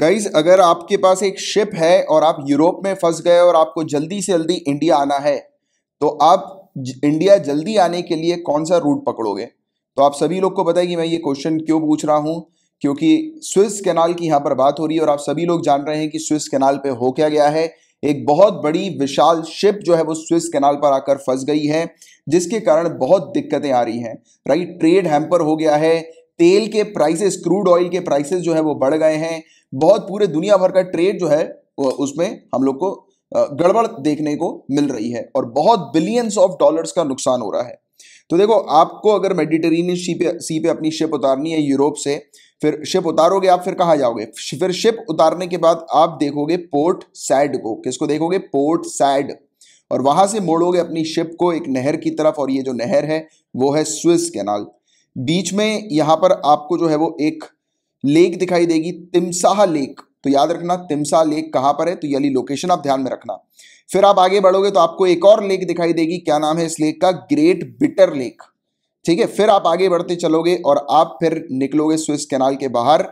Guys अगर आपके पास एक शिप है और आप यूरोप में फंस गए और आपको जल्दी से जल्दी इंडिया आना है तो आप इंडिया जल्दी आने के लिए कौन सा रूट पकड़ोगे तो आप सभी लोग को बताइए कि मैं ये क्वेश्चन क्यों पूछ रहा हूँ क्योंकि स्विस कैनाल की यहाँ पर बात हो रही है और आप सभी लोग जान रहे हैं कि स्विस कैनाल पे हो क्या गया है एक बहुत बड़ी विशाल शिप जो है वो स्विस कैनाल पर आकर फंस गई है जिसके कारण बहुत दिक्कतें आ रही हैं राइट ट्रेड हैम्पर हो गया है तेल के प्राइसेस क्रूड ऑयल के प्राइसेस जो है वो बढ़ गए हैं बहुत पूरे दुनिया भर का ट्रेड जो है उसमें हम लोग को गड़बड़ देखने को मिल रही है और बहुत बिलियंस ऑफ डॉलर्स का नुकसान हो रहा है तो देखो आपको अगर मेडिटेरेनियन सी पे सी पे अपनी शिप उतारनी है यूरोप से फिर शिप उतारोगे आप फिर कहाँ जाओगे फिर शिप उतारने के बाद आप देखोगे पोर्ट सैड को किसको देखोगे पोर्ट सैड और वहां से मोड़ोगे अपनी शिप को एक नहर की तरफ और ये जो नहर है वो है स्विस कैनाल बीच में यहां पर आपको जो है वो एक लेक दिखाई देगी तिमसाह लेक तो याद रखना तिमसा लेक कहां पर है तो यही लोकेशन आप ध्यान में रखना फिर आप आगे बढ़ोगे तो आपको एक और लेक दिखाई देगी क्या नाम है इस लेक का ग्रेट बिटर लेक ठीक है फिर आप आगे बढ़ते चलोगे और आप फिर निकलोगे स्विस कैनाल के बाहर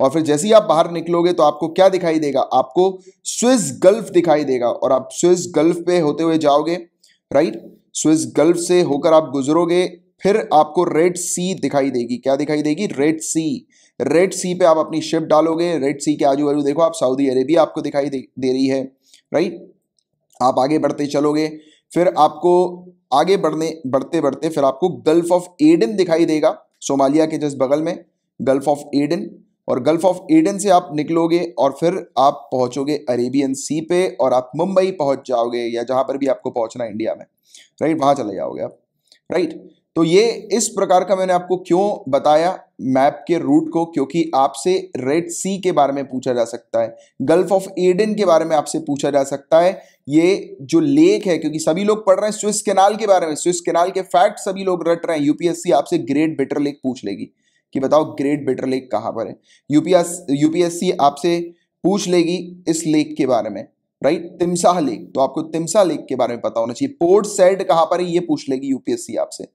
और फिर जैसे ही आप बाहर निकलोगे तो आपको क्या दिखाई देगा आपको स्विस गल्फ दिखाई देगा और आप स्विस गल्फ पे होते हुए जाओगे राइट स्विस गल्फ से होकर आप गुजरोगे फिर आपको रेड सी दिखाई देगी क्या दिखाई देगी रेड सी रेड सी पे आप अपनी शिप डालोगे रेड सी के आजू बाजू देखो आप सऊदी अरेबिया आपको दिखाई दे, दे रही है राइट आप आगे बढ़ते चलोगे फिर आपको आगे बढ़ने बढ़ते बढ़ते फिर आपको गल्फ ऑफ एडन दिखाई देगा सोमालिया के जिस बगल में गल्फ ऑफ एडन और गल्फ ऑफ एडन से आप निकलोगे और फिर आप पहुंचोगे अरेबियन सी पे और आप मुंबई पहुंच जाओगे या जहां पर भी आपको पहुंचना है इंडिया में राइट वहां चले जाओगे आप राइट तो ये इस प्रकार का मैंने आपको क्यों बताया मैप के रूट को क्योंकि आपसे रेड सी के बारे में पूछा जा सकता है गल्फ ऑफ एडन के बारे में आपसे पूछा जा सकता है ये जो लेक है क्योंकि सभी लोग पढ़ रहे हैं स्विस केनाल के बारे में स्विस केनाल के फैक्ट सभी लोग रट रहे हैं यूपीएससी आपसे ग्रेट बेटर लेक पूछ लेगी कि बताओ ग्रेट बेटर लेक कहां पर है यूपीएस यूपीएससी आपसे पूछ लेगी इस लेक के बारे में राइट तिमसाह लेक तो आपको तिमसाह लेक के बारे में पता होना चाहिए पोर्ट सेड कहाँ पर है ये पूछ लेगी यूपीएससी आपसे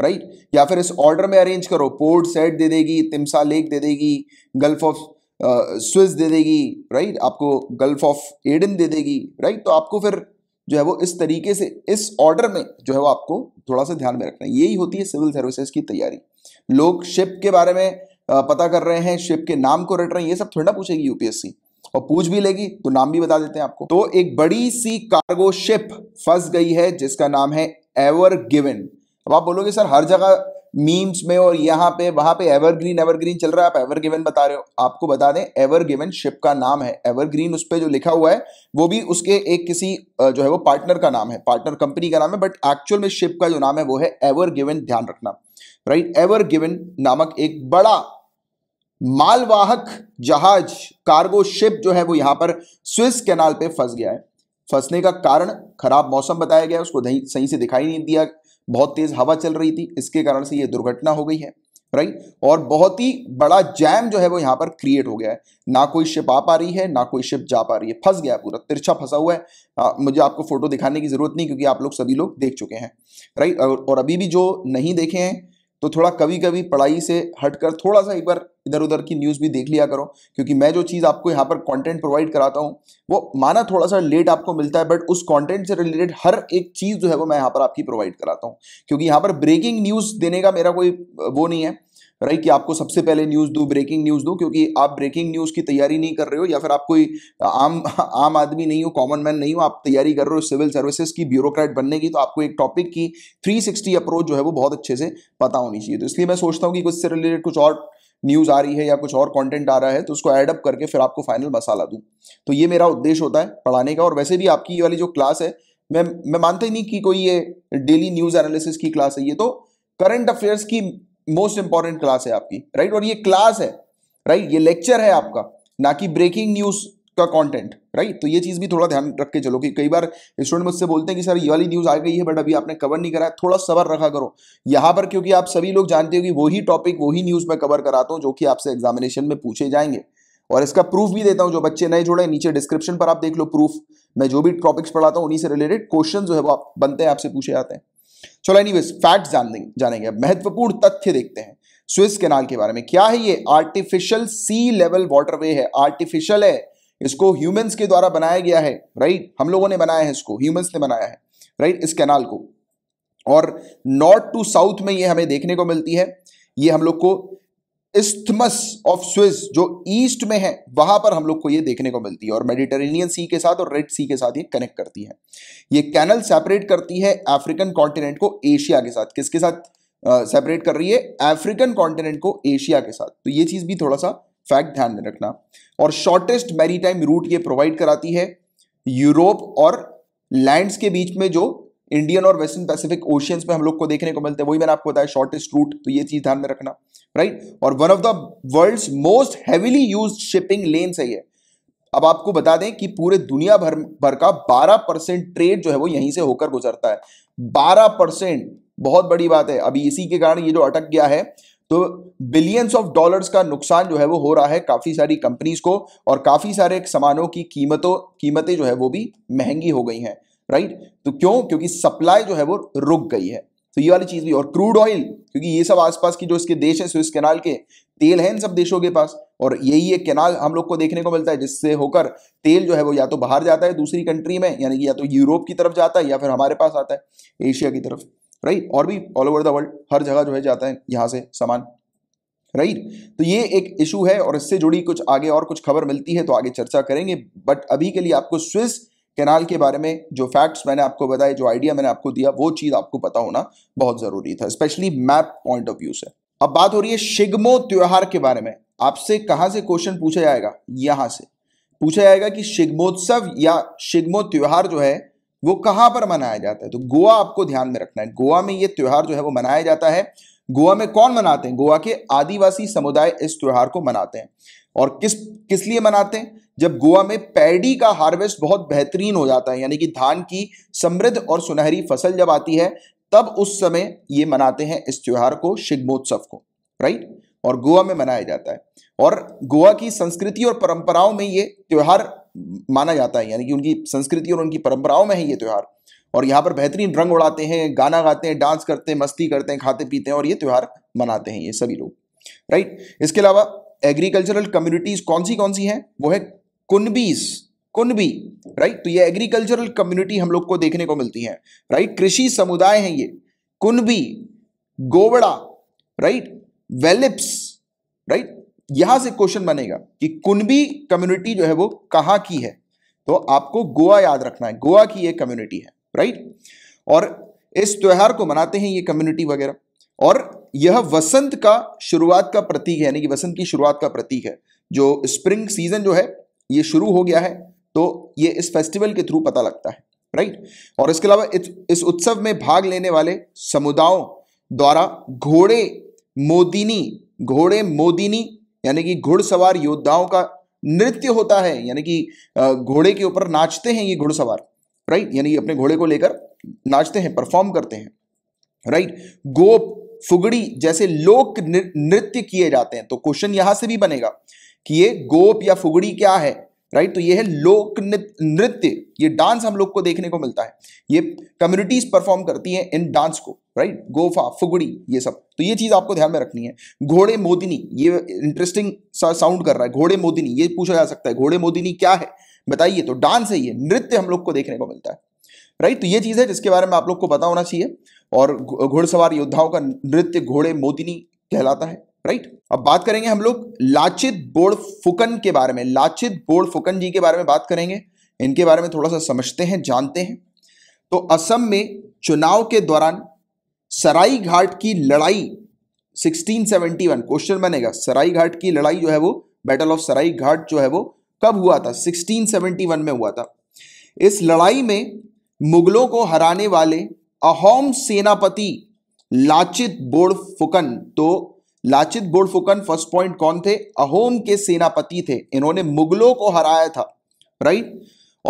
राइट right? या फिर इस ऑर्डर में अरेंज करो पोर्ट सेट दे देगी तिमसा लेक दे देगी गल्फ ऑफ स्विस दे देगी राइट right? आपको गल्फ ऑफ एडन दे देगी राइट right? तो आपको फिर जो है वो इस तरीके से इस ऑर्डर में जो है वो आपको थोड़ा सा ध्यान में रखना है यही होती है सिविल सर्विसेज की तैयारी लोग शिप के बारे में uh, पता कर रहे हैं शिप के नाम को रट रहे हैं ये सब थोड़ा ना पूछेगी यूपीएससी और पूछ भी लेगी तो नाम भी बता देते हैं आपको तो एक बड़ी सी कार्गो शिप फंस गई है जिसका नाम है एवर गिवन अब आप बोलोगे सर हर जगह मीम्स में और यहाँ पे वहां पे एवरग्रीन एवरग्रीन चल रहा है आप एवरगिवन बता रहे हो आपको बता दें एवरगिवन शिप का नाम है एवरग्रीन उस पर जो लिखा हुआ है वो भी उसके एक किसी जो है वो पार्टनर का नाम है पार्टनर कंपनी का नाम है बट एक्चुअल में शिप का जो नाम है वो है एवर गिवन ध्यान रखना राइट एवर गिवन नामक एक बड़ा मालवाहक जहाज कार्गो शिप जो है वो यहाँ पर स्विस कैनाल पे फंस गया है फंसने का कारण खराब मौसम बताया गया उसको सही से दिखाई नहीं दिया बहुत तेज हवा चल रही थी इसके कारण से ये दुर्घटना हो गई है राइट और बहुत ही बड़ा जैम जो है वो यहाँ पर क्रिएट हो गया है ना कोई शिप आ पा रही है ना कोई शिप जा पा रही है फंस गया पूरा तिरछा फंसा हुआ है आ, मुझे आपको फोटो दिखाने की जरूरत नहीं क्योंकि आप लोग सभी लोग देख चुके हैं राइट और, और अभी भी जो नहीं देखे हैं तो थोड़ा कभी कभी पढ़ाई से हटकर थोड़ा सा एक बार इधर उधर की न्यूज़ भी देख लिया करो क्योंकि मैं जो चीज़ आपको यहाँ पर कंटेंट प्रोवाइड कराता हूँ वो माना थोड़ा सा लेट आपको मिलता है बट उस कंटेंट से रिलेटेड हर एक चीज़ जो है वो मैं यहाँ पर आपकी प्रोवाइड कराता हूँ क्योंकि यहाँ पर ब्रेकिंग न्यूज़ देने का मेरा कोई वो नहीं है राइट कि आपको सबसे पहले न्यूज़ दू ब्रेकिंग न्यूज़ दू क्योंकि आप ब्रेकिंग न्यूज़ की तैयारी नहीं कर रहे हो या फिर आप कोई आम आम आदमी नहीं हो कॉमन मैन नहीं हो आप तैयारी कर रहे हो सिविल सर्विसेज की ब्यूरोक्रेट बनने की तो आपको एक टॉपिक की 360 अप्रोच जो है वो बहुत अच्छे से पता होनी चाहिए तो इसलिए मैं सोचता हूँ कि कुछ से रिलेटेड कुछ और न्यूज़ आ रही है या कुछ और कॉन्टेंट आ रहा है तो उसको एडअप करके फिर आपको फाइनल मसाला दूँ तो ये मेरा उद्देश्य होता है पढ़ाने का और वैसे भी आपकी ये वाली जो क्लास है मैं मैं मानता ही नहीं कि कोई ये डेली न्यूज़ एनालिसिस की क्लास है ये तो करंट अफेयर्स की मोस्ट इंपॉर्टेंट क्लास है आपकी राइट और ये क्लास है राइट ये लेक्चर है आपका ना कि ब्रेकिंग न्यूज का कंटेंट राइट तो ये चीज़ भी थोड़ा ध्यान रख के चलो कि कई बार स्टूडेंट मुझसे बोलते हैं कि सर ये वाली न्यूज़ आ गई है बट अभी आपने कवर नहीं करा थोड़ा सबर रखा करो यहां पर क्योंकि आप सभी लोग जानते हो कि वही टॉपिक वही न्यूज़ में कवर कराता हूं जो कि आपसे एग्जामिनेशन में पूछे जाएंगे और इसका प्रूफ भी देता हूं जो बच्चे नए जुड़े नीचे डिस्क्रिप्शन पर आप देख लो प्रूफ मैं जो भी टॉपिक्स पढ़ाता हूँ उन्हीं से रिलेटेड क्वेश्चन जो है वो बनते हैं आपसे पूछे जाते हैं चलो एनीवेज फैक्ट जान जानेंगे अब महत्वपूर्ण तथ्य देखते हैं स्विस कैनाल के बारे में क्या है ये आर्टिफिशियल सी लेवल वाटरवे है आर्टिफिशियल है इसको ह्यूमंस के द्वारा बनाया गया है राइट हम लोगों ने बनाया है इसको ह्यूमंस ने बनाया है राइट इस कैनाल को और नॉर्थ टू साउथ में ये हमें देखने को मिलती है ये हम लोग को इस्थमस ऑफ स्विस जो ईस्ट में है वहां पर हम लोग को ये देखने को मिलती है और मेडिटेरेनियन सी के साथ और रेड सी के साथ ये कनेक्ट करती है ये कैनल सेपरेट करती है अफ्रीकन कॉन्टिनेंट को एशिया के साथ किसके साथ सेपरेट कर रही है अफ्रीकन कॉन्टिनेंट को एशिया के साथ तो ये चीज भी थोड़ा सा फैक्ट ध्यान में रखना और शॉर्टेस्ट मैरीटाइम रूट ये प्रोवाइड कराती है यूरोप और लैंड्स के बीच में जो इंडियन और वेस्टर्न पैसिफिक ओशियंस में हम लोग को देखने को मिलते हैं वही मैंने आपको बताया शॉर्टेस्ट रूट तो ये चीज ध्यान में रखना राइट और one of the world most heavily use shipping lane सही है अब आपको बता दें कि पूरे दुनिया भर भर का 12 परसेंट ट्रेड जो है वो यहीं से होकर गुजरता है 12 परसेंट बहुत बड़ी बात है अभी इसी के कारण ये जो अटक गया है तो बिलियंस ऑफ डॉलर्स का नुकसान जो है वो हो रहा है काफ़ी सारी कंपनीज को और काफ़ी सारे सामानों की कीमतों कीमतें जो है वो भी महंगी हो गई हैं राइट तो क्यों क्योंकि सप्लाई जो है वो रुक गई है तो ये वाली चीज भी और क्रूड ऑयल क्योंकि ये सब आसपास की जो इसके देश है स्विस कैनाल के तेल है इन सब देशों के पास और यही एक कैनाल हम लोग को देखने को मिलता है जिससे होकर तेल जो है वो या तो बाहर जाता है दूसरी कंट्री में यानी कि या तो यूरोप की तरफ जाता है या फिर हमारे पास आता है एशिया की तरफ राइट और भी ऑल ओवर द वर्ल्ड हर जगह जो है जाता है यहाँ से सामान राइट तो ये एक इशू है और इससे जुड़ी कुछ आगे और कुछ खबर मिलती है तो आगे चर्चा करेंगे बट अभी के लिए आपको स्विस कैनाल के बारे में जो फैक्ट्स मैंने आपको बताए जो आइडिया मैंने आपको दिया वो चीज़ आपको पता होना बहुत ज़रूरी था specially map point of view से अब बात हो रही है शिगमो त्योहार के बारे में आपसे कहाँ से क्वेश्चन पूछा जाएगा यहाँ से पूछा जाएगा कि शिगमोत्सव या शिगमो त्योहार जो है वो कहाँ पर मनाया जाता है तो गोवा आपको ध्यान में रखना है गोवा में ये त्योहार जो है वो मनाया जाता है गोवा में कौन मनाते हैं गोवा के आदिवासी समुदाय इस त्योहार को मनाते हैं और किस किस लिए मनाते हैं जब गोवा में पैडी का हार्वेस्ट बहुत बेहतरीन हो जाता है यानी कि धान की समृद्ध और सुनहरी फसल जब आती है तब उस समय ये मनाते हैं इस त्यौहार को शिग्मोत्सव को राइट और गोवा में मनाया जाता है और गोवा की संस्कृति और परंपराओं में ये त्यौहार माना जाता है यानी कि उनकी संस्कृति और उनकी परंपराओं में है ये त्यौहार और यहाँ पर बेहतरीन रंग उड़ाते हैं गाना गाते हैं डांस करते हैं मस्ती करते हैं खाते पीते हैं और ये त्यौहार मनाते हैं ये सभी लोग राइट इसके अलावा एग्रीकल्चरल कम्युनिटीज कौन सी कौन सी हैं वो है कुनबीस कुनबी राइट तो ये एग्रीकल्चरल कम्युनिटी हम लोग को देखने को मिलती है राइट कृषि समुदाय है ये कुनबी गोवड़ा राइट वेलिप्स राइट यहां से क्वेश्चन बनेगा कि कुनबी कम्युनिटी जो है वो कहां की है तो आपको गोवा याद रखना है गोवा की ये कम्युनिटी है राइट और इस त्यौहार को मनाते हैं ये कम्युनिटी वगैरह और यह वसंत का शुरुआत का प्रतीक है यानी कि वसंत की शुरुआत का प्रतीक है जो स्प्रिंग सीजन जो है ये शुरू हो गया है तो ये इस फेस्टिवल के थ्रू पता लगता है राइट और इसके अलावा इस उत्सव में भाग लेने वाले समुदायों द्वारा घोड़े मोदिनी घोड़े मोदिनी यानी कि घुड़सवार योद्धाओं का नृत्य होता है यानी कि घोड़े के ऊपर नाचते हैं ये घुड़सवार राइट यानी अपने घोड़े को लेकर नाचते हैं परफॉर्म करते हैं राइट गोप फुगड़ी जैसे लोक नृत्य किए जाते हैं तो क्वेश्चन यहां से भी बनेगा कि ये गोप या फुगड़ी क्या है राइट तो ये है लोक नृत्य ये डांस हम लोग को देखने को मिलता है ये कम्युनिटीज परफॉर्म करती हैं इन डांस को राइट गोफा फुगड़ी ये सब तो ये चीज आपको ध्यान में रखनी है घोड़े मोदिनी ये इंटरेस्टिंग साउंड कर रहा है घोड़े मोदिनी ये पूछा जा सकता है घोड़े मोदिनी क्या है बताइए तो डांस है ये नृत्य हम लोग को देखने को मिलता है राइट तो ये चीज है जिसके बारे में आप लोग को पता होना चाहिए और घुड़सवार योद्धाओं का नृत्य घोड़े मोदिनी कहलाता है राइट अब बात करेंगे हम लोग लाचित बोड़ फुकन के बारे में लाचित बोड़ फुकन जी के बारे में बात करेंगे इनके बारे में थोड़ा सा समझते हैं जानते हैं तो असम में चुनाव के दौरान सराई घाट की लड़ाई 1671 क्वेश्चन बनेगा सराई घाट की लड़ाई जो है वो बैटल ऑफ सराई घाट जो है वो कब हुआ था 1671 में हुआ था इस लड़ाई में मुगलों को हराने वाले अहोम सेनापति लाचित बोड़ फुकन तो लाचित बोड़फुकन फर्स्ट पॉइंट कौन थे अहोम के सेनापति थे इन्होंने मुगलों को हराया था राइट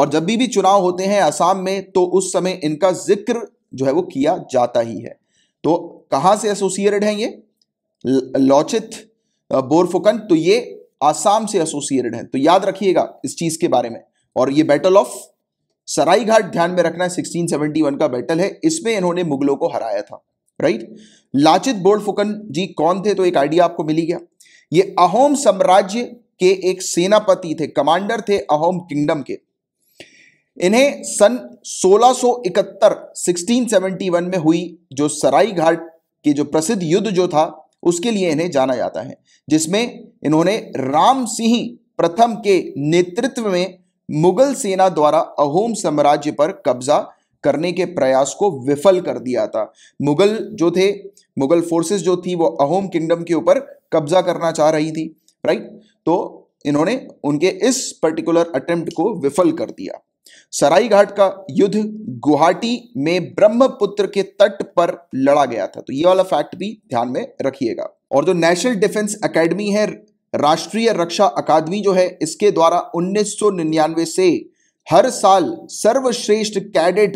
और जब भी भी चुनाव होते हैं असम में तो उस समय इनका जिक्र जो है वो किया जाता ही है तो कहां से एसोसिएटेड हैं ये लौचित बोरफुकन तो ये आसाम से एसोसिएटेड हैं तो याद रखिएगा इस चीज के बारे में और ये बैटल ऑफ सराईघाट ध्यान में रखना है 1671 का बैटल है इसमें इन्होंने मुगलों को हराया था राइट लाचित फुकन जी कौन थे तो एक आइडिया आपको मिली गया ये अहोम साम्राज्य के एक सेनापति थे कमांडर थे अहोम किंगडम के इन्हें सन 1671 1671 में हुई जो सराई घाट के जो प्रसिद्ध युद्ध जो था उसके लिए इन्हें जाना जाता है जिसमें इन्होंने राम सिंह प्रथम के नेतृत्व में मुगल सेना द्वारा अहोम साम्राज्य पर कब्जा करने के प्रयास को विफल कर दिया था मुगल जो थे मुगल फोर्सेस जो थी वो अहोम किंगडम के ऊपर कब्जा करना चाह रही थी राइट तो इन्होंने उनके इस पर्टिकुलर अटेम्प्ट को विफल कर दिया सराईघाट का युद्ध गुवाहाटी में ब्रह्मपुत्र के तट पर लड़ा गया था तो ये वाला फैक्ट भी ध्यान में रखिएगा और जो नेशनल डिफेंस एकेडमी है राष्ट्रीय रक्षा अकादमी जो है इसके द्वारा 1999 से हर साल सर्वश्रेष्ठ कैडेट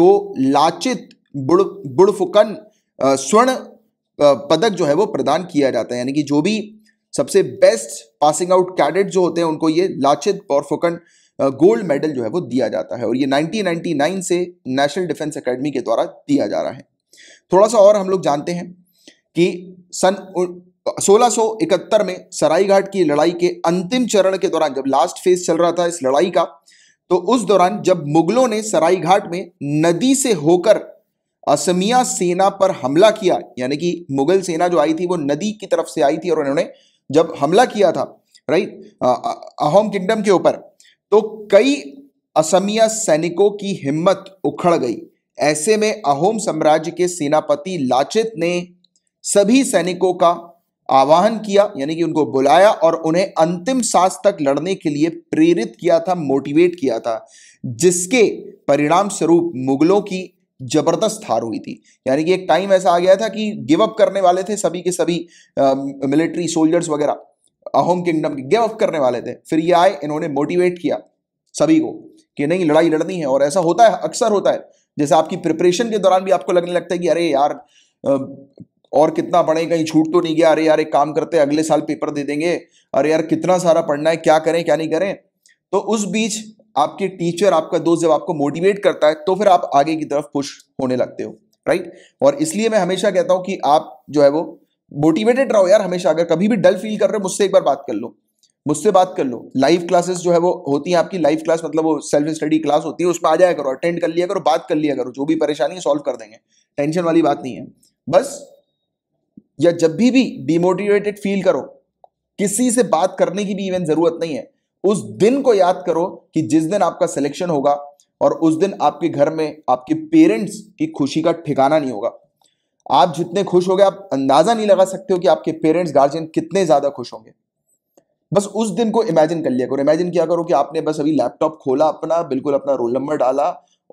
को लाचित बुड़ बुड़फुकन स्वर्ण पदक जो है वो प्रदान किया जाता है यानी कि जो भी सबसे बेस्ट पासिंग आउट कैडेट जो होते हैं उनको ये लाचित बौरफुकन गोल्ड मेडल जो है वो दिया जाता है और ये 1999 से नेशनल डिफेंस एकेडमी के द्वारा दिया जा रहा है थोड़ा सा और हम लोग जानते हैं कि सन सोलह में सराईघाट की लड़ाई के अंतिम चरण के दौरान जब लास्ट फेज चल रहा था इस लड़ाई का तो उस दौरान जब मुगलों ने सरायघाट में नदी से होकर असमिया सेना पर हमला किया यानी कि मुगल सेना जो आई थी वो नदी की तरफ से आई थी और उन्होंने जब हमला किया था राइट अहोम किंगडम के ऊपर तो कई असमिया सैनिकों की हिम्मत उखड़ गई ऐसे में अहोम साम्राज्य के सेनापति लाचित ने सभी सैनिकों का आवाहन किया यानी कि उनको बुलाया और उन्हें अंतिम सांस तक लड़ने के लिए प्रेरित किया था मोटिवेट किया था जिसके परिणाम स्वरूप मुगलों की जबरदस्त हार हुई थी यानी कि एक टाइम ऐसा आ गया था कि गिव अप करने वाले थे सभी के सभी मिलिट्री सोल्जर्स वगैरह अहोम किंगडम के गिव अप करने वाले थे फिर ये आए इन्होंने मोटिवेट किया सभी को कि नहीं लड़ाई लड़नी है और ऐसा होता है अक्सर होता है जैसे आपकी प्रिपरेशन के दौरान भी आपको लगने लगता है कि अरे यार और कितना पढ़े कहीं छूट तो नहीं गया अरे यार एक काम करते अगले साल पेपर दे देंगे अरे यार कितना सारा पढ़ना है क्या करें क्या नहीं करें तो उस बीच आपके टीचर आपका दोस्त जब आपको मोटिवेट करता है तो फिर आप आगे की तरफ पुश होने लगते हो राइट और इसलिए मैं हमेशा कहता हूं कि आप जो है वो मोटिवेटेड रहो यार हमेशा अगर कभी भी डल फील कर रहे हो मुझसे एक बार बात कर लो मुझसे बात कर लो लाइव क्लासेस जो है वो होती है आपकी लाइव क्लास मतलब वो सेल्फ स्टडी क्लास होती है उसमें आ जाया करो अटेंड कर लिया करो बात कर लिया करो जो भी परेशानी है सॉल्व कर देंगे टेंशन वाली बात नहीं है बस या जब भी भी डिमोटिवेटेड फील करो किसी से बात करने की भी इवन जरूरत नहीं है उस दिन को याद करो कि जिस दिन आपका सिलेक्शन होगा और उस दिन आपके घर में आपके पेरेंट्स की खुशी का ठिकाना नहीं होगा आप जितने खुश होंगे आप अंदाजा नहीं लगा सकते हो कि आपके पेरेंट्स गार्जियन कितने ज्यादा खुश होंगे बस उस दिन को इमेजिन कर लिया करो इमेजिन किया करो कि आपने बस अभी लैपटॉप खोला अपना बिल्कुल अपना रोल नंबर डाला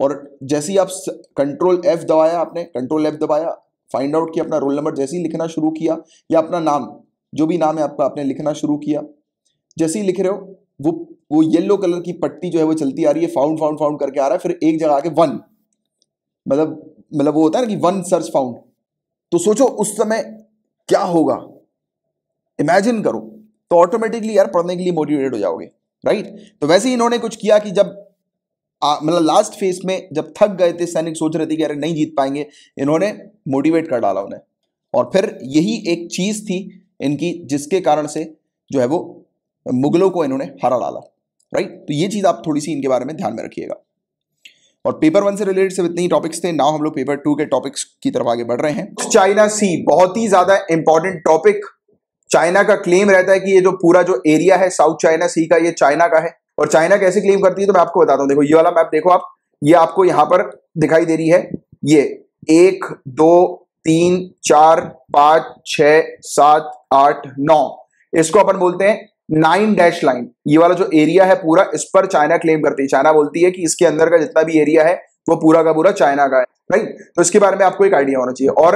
और जैसे ही आप कंट्रोल एफ दबाया आपने कंट्रोल एफ दबाया फाइंड आउट किया अपना रोल नंबर जैसे ही लिखना शुरू किया या अपना नाम जो भी नाम है आपका आपने लिखना शुरू किया जैसे ही लिख रहे हो वो वो येलो कलर की पट्टी जो है वो चलती आ रही है फाउंड फाउंड फाउंड करके आ रहा है फिर एक जगह आके वन मतलब मतलब वो होता है ना कि वन सर्च फाउंड तो सोचो उस समय क्या होगा इमेजिन करो तो ऑटोमेटिकली यार पढ़ने के लिए मोटिवेटेड हो जाओगे राइट तो वैसे ही इन्होंने कुछ किया कि जब मतलब लास्ट फेज में जब थक गए थे सैनिक सोच रहे थे कि अरे नहीं जीत पाएंगे इन्होंने मोटिवेट कर डाला उन्हें और फिर यही एक चीज़ थी इनकी जिसके कारण से जो है वो मुगलों को इन्होंने हरा डाला राइट तो ये चीज़ आप थोड़ी सी इनके बारे में ध्यान में रखिएगा और पेपर वन से रिलेटेड सिर्फ इतने ही टॉपिक्स थे नाउ हम लोग पेपर टू के टॉपिक्स की तरफ आगे बढ़ रहे हैं चाइना सी बहुत ही ज़्यादा इंपॉर्टेंट टॉपिक चाइना का क्लेम रहता है कि ये जो पूरा जो एरिया है साउथ चाइना सी का ये चाइना का है और चाइना कैसे क्लेम करती है तो मैं आपको बताता हूं देखो ये वाला मैप देखो आप ये आपको यहाँ पर दिखाई दे रही है ये एक दो तीन चार पांच छ सात आठ नौ इसको अपन बोलते हैं नाइन डैश लाइन ये वाला जो एरिया है पूरा इस पर चाइना क्लेम करती है चाइना बोलती है कि इसके अंदर का जितना भी एरिया है वो पूरा का पूरा चाइना का है राइट तो इसके बारे में आपको एक आइडिया होना चाहिए और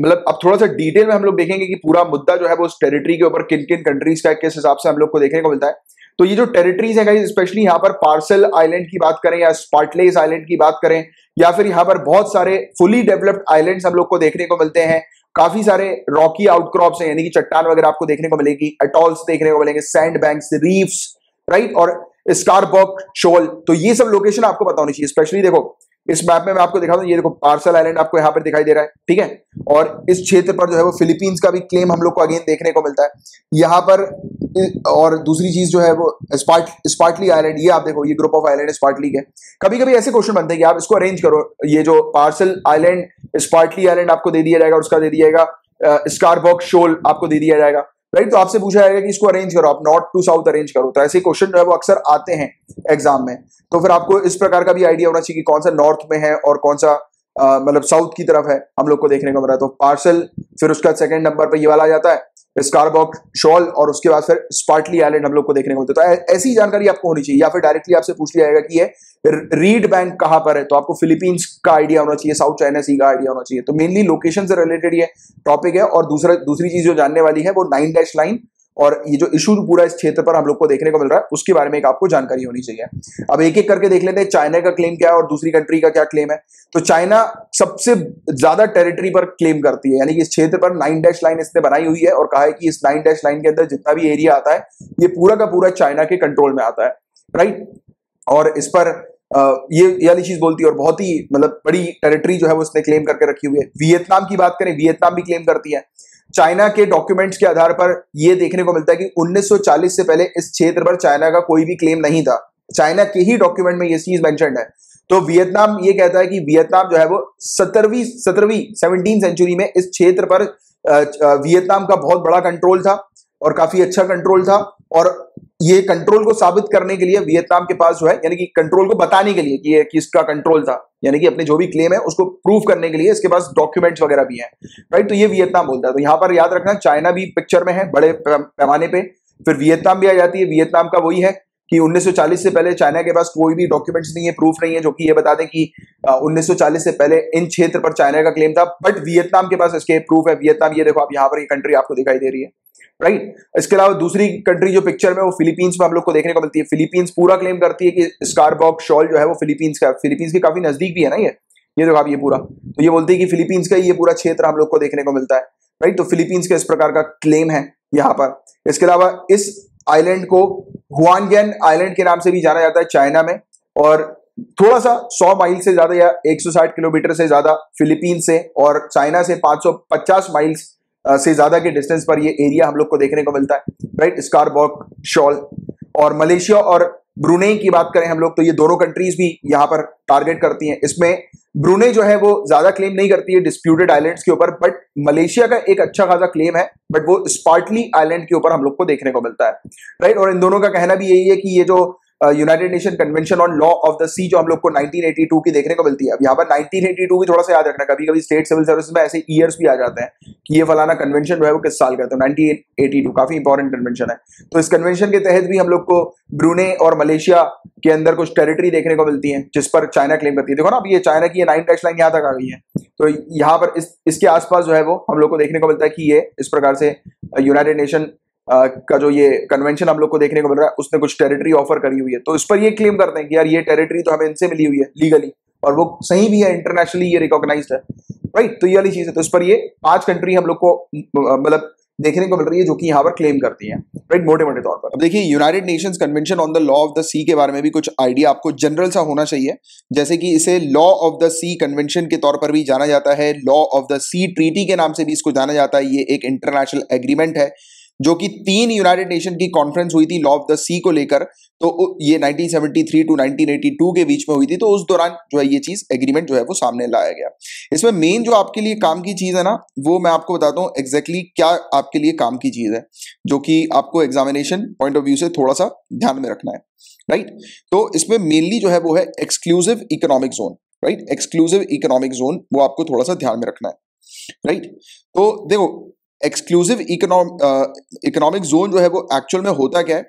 मतलब अब थोड़ा सा डिटेल में हम लोग देखेंगे कि पूरा मुद्दा जो है वो उस टेरिटरी के ऊपर किन किन कंट्रीज का किस हिसाब से हम लोग को देखने को मिलता है तो ये जो टेरिटरीज है स्पेशली यहाँ पर पार्सल आइलैंड की बात करें या स्पार्टलेस आइलैंड की बात करें या फिर यहाँ पर बहुत सारे फुली डेवलप्ड आइलैंड्स हम लोग को देखने को मिलते हैं काफी सारे रॉकी आउटक्रॉप्स हैं यानी कि चट्टान वगैरह आपको देखने को मिलेगी अटॉल्स देखने को मिलेंगे सैंड बैंक रीफ्स राइट और स्कारबर्ग शोल तो ये सब लोकेशन आपको पता होनी चाहिए स्पेशली देखो इस मैप में मैं आपको दिखा दूं ये देखो पार्सल आइलैंड आपको यहाँ पर दिखाई दे रहा है ठीक है और इस क्षेत्र पर जो है वो फिलीपींस का भी क्लेम हम लोग को अगेन देखने को मिलता है यहाँ पर और दूसरी चीज जो है वो स्पार्ट स्पार्टली आइलैंड ये आप देखो ये ग्रुप ऑफ आइलैंड स्पार्टली है कभी कभी ऐसे क्वेश्चन बनते हैं कि आप इसको अरेंज करो ये जो पार्सल आइलैंड स्पार्टली आइलैंड आपको दे दिया जाएगा उसका दे दिया जाएगा स्कारबॉक शोल आपको दे दिया जाएगा राइट तो आपसे पूछा जाएगा कि इसको अरेंज करो आप नॉर्थ टू साउथ अरेंज करो तो ऐसे क्वेश्चन जो है वो अक्सर आते हैं एग्जाम में तो फिर आपको इस प्रकार का भी आइडिया होना चाहिए कि कौन सा नॉर्थ में है और कौन सा मतलब साउथ की तरफ है हम लोग को देखने को मिल रहा है तो पार्सल फिर उसका सेकंड नंबर पर ये वाला आ जाता है स्कारबॉक शॉल और उसके बाद फिर स्पार्टली आइलैंड हम लोग को देखने को मिलता है तो ऐसी जानकारी आपको होनी चाहिए या फिर डायरेक्टली आपसे पूछ लिया जाएगा कि यह रीड बैंक कहां पर है तो आपको फिलीपींस का आइडिया होना चाहिए साउथ चाइना सी का आइडिया होना चाहिए तो मेनली लोकेशन से रिलेटेड ये टॉपिक है और दूसरा दूसरी चीज जो जानने वाली है वो नाइन डैश लाइन और ये जो इशू पूरा इस क्षेत्र पर हम लोग को देखने को मिल रहा है उसके बारे में एक आपको जानकारी होनी चाहिए अब एक एक करके देख लेते हैं चाइना का क्लेम क्या है और दूसरी कंट्री का क्या क्लेम है तो चाइना सबसे ज्यादा टेरिटरी पर क्लेम करती है यानी कि इस क्षेत्र पर नाइन डैश लाइन इसने बनाई हुई है और कहा है कि इस नाइन डैश लाइन के अंदर जितना भी एरिया आता है ये पूरा का पूरा चाइना के कंट्रोल में आता है राइट और इस पर ये वाली चीज बोलती है और बहुत ही मतलब बड़ी टेरिटरी जो है वो इसने क्लेम करके रखी हुई है वियतनाम की बात करें वियतनाम भी क्लेम करती है चाइना के डॉक्यूमेंट्स के आधार पर यह देखने को मिलता है कि 1940 से पहले इस क्षेत्र पर चाइना का कोई भी क्लेम नहीं था चाइना के ही डॉक्यूमेंट में ये चीज मेंशन है तो वियतनाम ये कहता है कि वियतनाम जो है वो सत्रहवीं सत्रहवीं सेवनटीन सेंचुरी में इस क्षेत्र पर वियतनाम का बहुत बड़ा कंट्रोल था और काफी अच्छा कंट्रोल था और ये कंट्रोल को साबित करने के लिए वियतनाम के पास जो है यानी कि कंट्रोल को बताने के लिए कि ये किसका कंट्रोल था यानी कि अपने जो भी क्लेम है उसको प्रूव करने के लिए इसके पास डॉक्यूमेंट्स वगैरह भी हैं राइट तो ये वियतनाम बोलता है तो यहां पर याद रखना चाइना भी पिक्चर में है बड़े पैमाने पर फिर वियतनाम भी आ जाती है वियतनाम का वही है कि 1940 से पहले चाइना के पास कोई भी डॉक्यूमेंट्स नहीं है प्रूफ नहीं है जो कि ये बता दें कि 1940 से पहले इन क्षेत्र पर चाइना का क्लेम था बट वियतनाम के पास इसके प्रूफ है वियतनाम ये देखो आप यहाँ पर ये कंट्री आपको दिखाई दे रही है राइट इसके अलावा दूसरी कंट्री जो पिक्चर में वो फिलीपींस में हम लोग को देखने को मिलती है फिलीपींस पूरा क्लेम करती है कि स्कारबॉक शॉल जो है वो फिलीपींस का फिलीपींस के काफी नजदीक भी है ना ये ये जो आप ये पूरा तो ये बोलते हैं कि फिलीपींस का ये पूरा क्षेत्र हम लोग को देखने को मिलता है राइट तो फिलीपींस का इस प्रकार का क्लेम है यहाँ पर इसके अलावा इस आइलैंड को हुआनगैन आइलैंड के नाम से भी जाना जाता है चाइना में और थोड़ा सा 100 माइल से ज्यादा या 160 किलोमीटर से ज्यादा फिलीपींस से और चाइना से 550 माइल्स से ज़्यादा के डिस्टेंस पर ये एरिया हम लोग को देखने को मिलता है राइट स्कारबॉक शॉल और मलेशिया और ब्रुने की बात करें हम लोग तो ये दोनों कंट्रीज भी यहाँ पर टारगेट करती हैं इसमें ब्रुने जो है वो ज्यादा क्लेम नहीं करती है डिस्प्यूटेड आइलैंड्स के ऊपर बट मलेशिया का एक अच्छा खासा क्लेम है बट वो स्पार्टली आइलैंड के ऊपर हम लोग को देखने को मिलता है राइट और इन दोनों का कहना भी यही है कि ये जो United Nation Convention on law of the sea जो हम लोग को 1982 की देखने को मिलती है अब यहाँ पर 1982 भी थोड़ा सा याद रखना कभी कभी स्टेट सिविल सर्विस में ऐसे ईयर्स भी आ जाते हैं कि ये फलाना कन्वेंशन जो है वो किस साल का था नाइनटीन तो काफी इंपॉर्टेंट कन्वेंशन है तो इस कन्वेंशन के तहत भी हम लोग को ब्रुने और मलेशिया के अंदर कुछ टेरिटरी देखने को मिलती है जिस पर चाइना क्लेम करती है देखो ना अब ये चाइना की नाइन टैक्स लाइन यहाँ तक आ गई है तो यहाँ पर इस, इसके आसपास जो है वो हम लोग को देखने को मिलता है कि ये इस प्रकार से यूनाइटेड uh, नेशन का जो ये कन्वेंशन हम लोग को देखने को मिल रहा है उसने कुछ टेरिटरी ऑफर करी हुई है तो इस पर ये क्लेम करते हैं कि यार ये टेरिटरी तो हमें इनसे मिली हुई है लीगली और वो सही भी है इंटरनेशनली ये रिकॉग्नाइज है राइट तो ये वाली चीज है तो इस पर ये पांच कंट्री हम लोग को मतलब देखने को मिल रही है जो कि यहाँ पर क्लेम करती है राइट मोटे मोटे तौर पर अब देखिए United Nations Convention on the law of the sea के बारे में भी कुछ आइडिया आपको जनरल सा होना चाहिए जैसे कि इसे law of the sea convention के तौर पर भी जाना जाता है law of the sea treaty के नाम से भी इसको जाना जाता है ये एक इंटरनेशनल एग्रीमेंट है जो कि तीन यूनाइटेड नेशन की कॉन्फ्रेंस हुई थी लॉ ऑफ द सी को लेकर तो ये 1973 टू 1982 के बीच में हुई थी तो उस दौरान जो है ये चीज एग्रीमेंट जो है वो सामने लाया गया इसमें मेन जो आपके लिए काम की चीज है ना वो मैं आपको बताता हूँ एग्जैक्टली exactly क्या आपके लिए काम की चीज है जो कि आपको एग्जामिनेशन पॉइंट ऑफ व्यू से थोड़ा सा ध्यान में रखना है राइट तो इसमें मेनली जो है वो है exclusive economic zone right exclusive economic zone वो आपको थोड़ा सा ध्यान में रखना है राइट right? तो देखो एक्सक्लूसिव इकोनॉमिक जोन जो है वो एक्चुअल में होता क्या है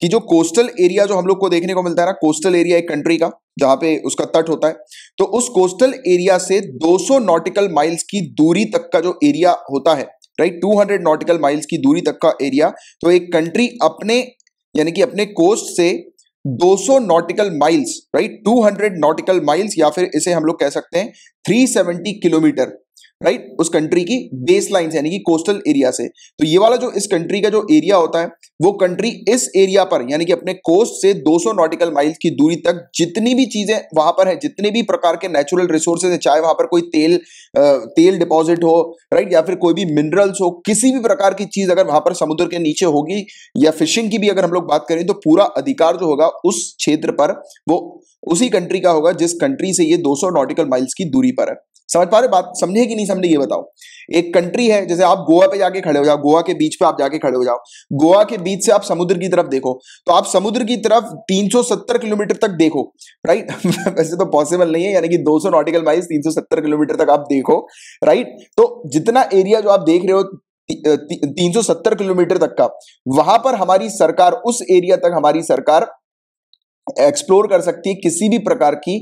कि जो कोस्टल एरिया जो हम लोग को देखने को मिलता है ना कोस्टल एरिया एक कंट्री का जहां पे उसका तट होता है तो उस कोस्टल एरिया से 200 नॉटिकल माइल्स की दूरी तक का जो एरिया होता है राइट 200 नॉटिकल माइल्स की दूरी तक का एरिया तो एक कंट्री अपने यानी कि अपने कोस्ट से 200 nautical miles right 200 nautical miles या फिर इसे हम लोग कह सकते हैं 370 किलोमीटर राइट right? उस कंट्री की बेस लाइन यानी कि कोस्टल एरिया से तो ये वाला जो इस कंट्री का जो एरिया होता है वो कंट्री इस एरिया पर यानी कि अपने कोस्ट से 200 नॉटिकल माइल्स की दूरी तक जितनी भी चीजें वहां पर है जितने भी प्रकार के नेचुरल रिसोर्सेज है चाहे वहां पर कोई तेल तेल डिपॉजिट हो राइट या फिर कोई भी मिनरल्स हो किसी भी प्रकार की चीज अगर वहां पर समुद्र के नीचे होगी या फिशिंग की भी अगर हम लोग बात करें तो पूरा अधिकार जो होगा उस क्षेत्र पर वो उसी कंट्री का होगा जिस कंट्री से ये 200 नॉटिकल माइल्स की दूरी पर है समझ पा रहे बात समझे कि नहीं समझे ये बताओ एक कंट्री है जैसे आप गोवा पे जाके खड़े हो जाओ गोवा के बीच पे आप जाके खड़े हो जाओ गोवा के बीच से आप समुद्र की तरफ देखो तो आप समुद्र की तरफ 370 किलोमीटर तक देखो राइट वैसे तो पॉसिबल नहीं है यानी कि 200 नॉटिकल माइल्स 370 किलोमीटर तक आप देखो राइट तो जितना एरिया जो आप देख रहे हो तीन किलोमीटर तक का वहां पर हमारी सरकार उस एरिया तक हमारी सरकार एक्सप्लोर कर सकती है किसी भी प्रकार की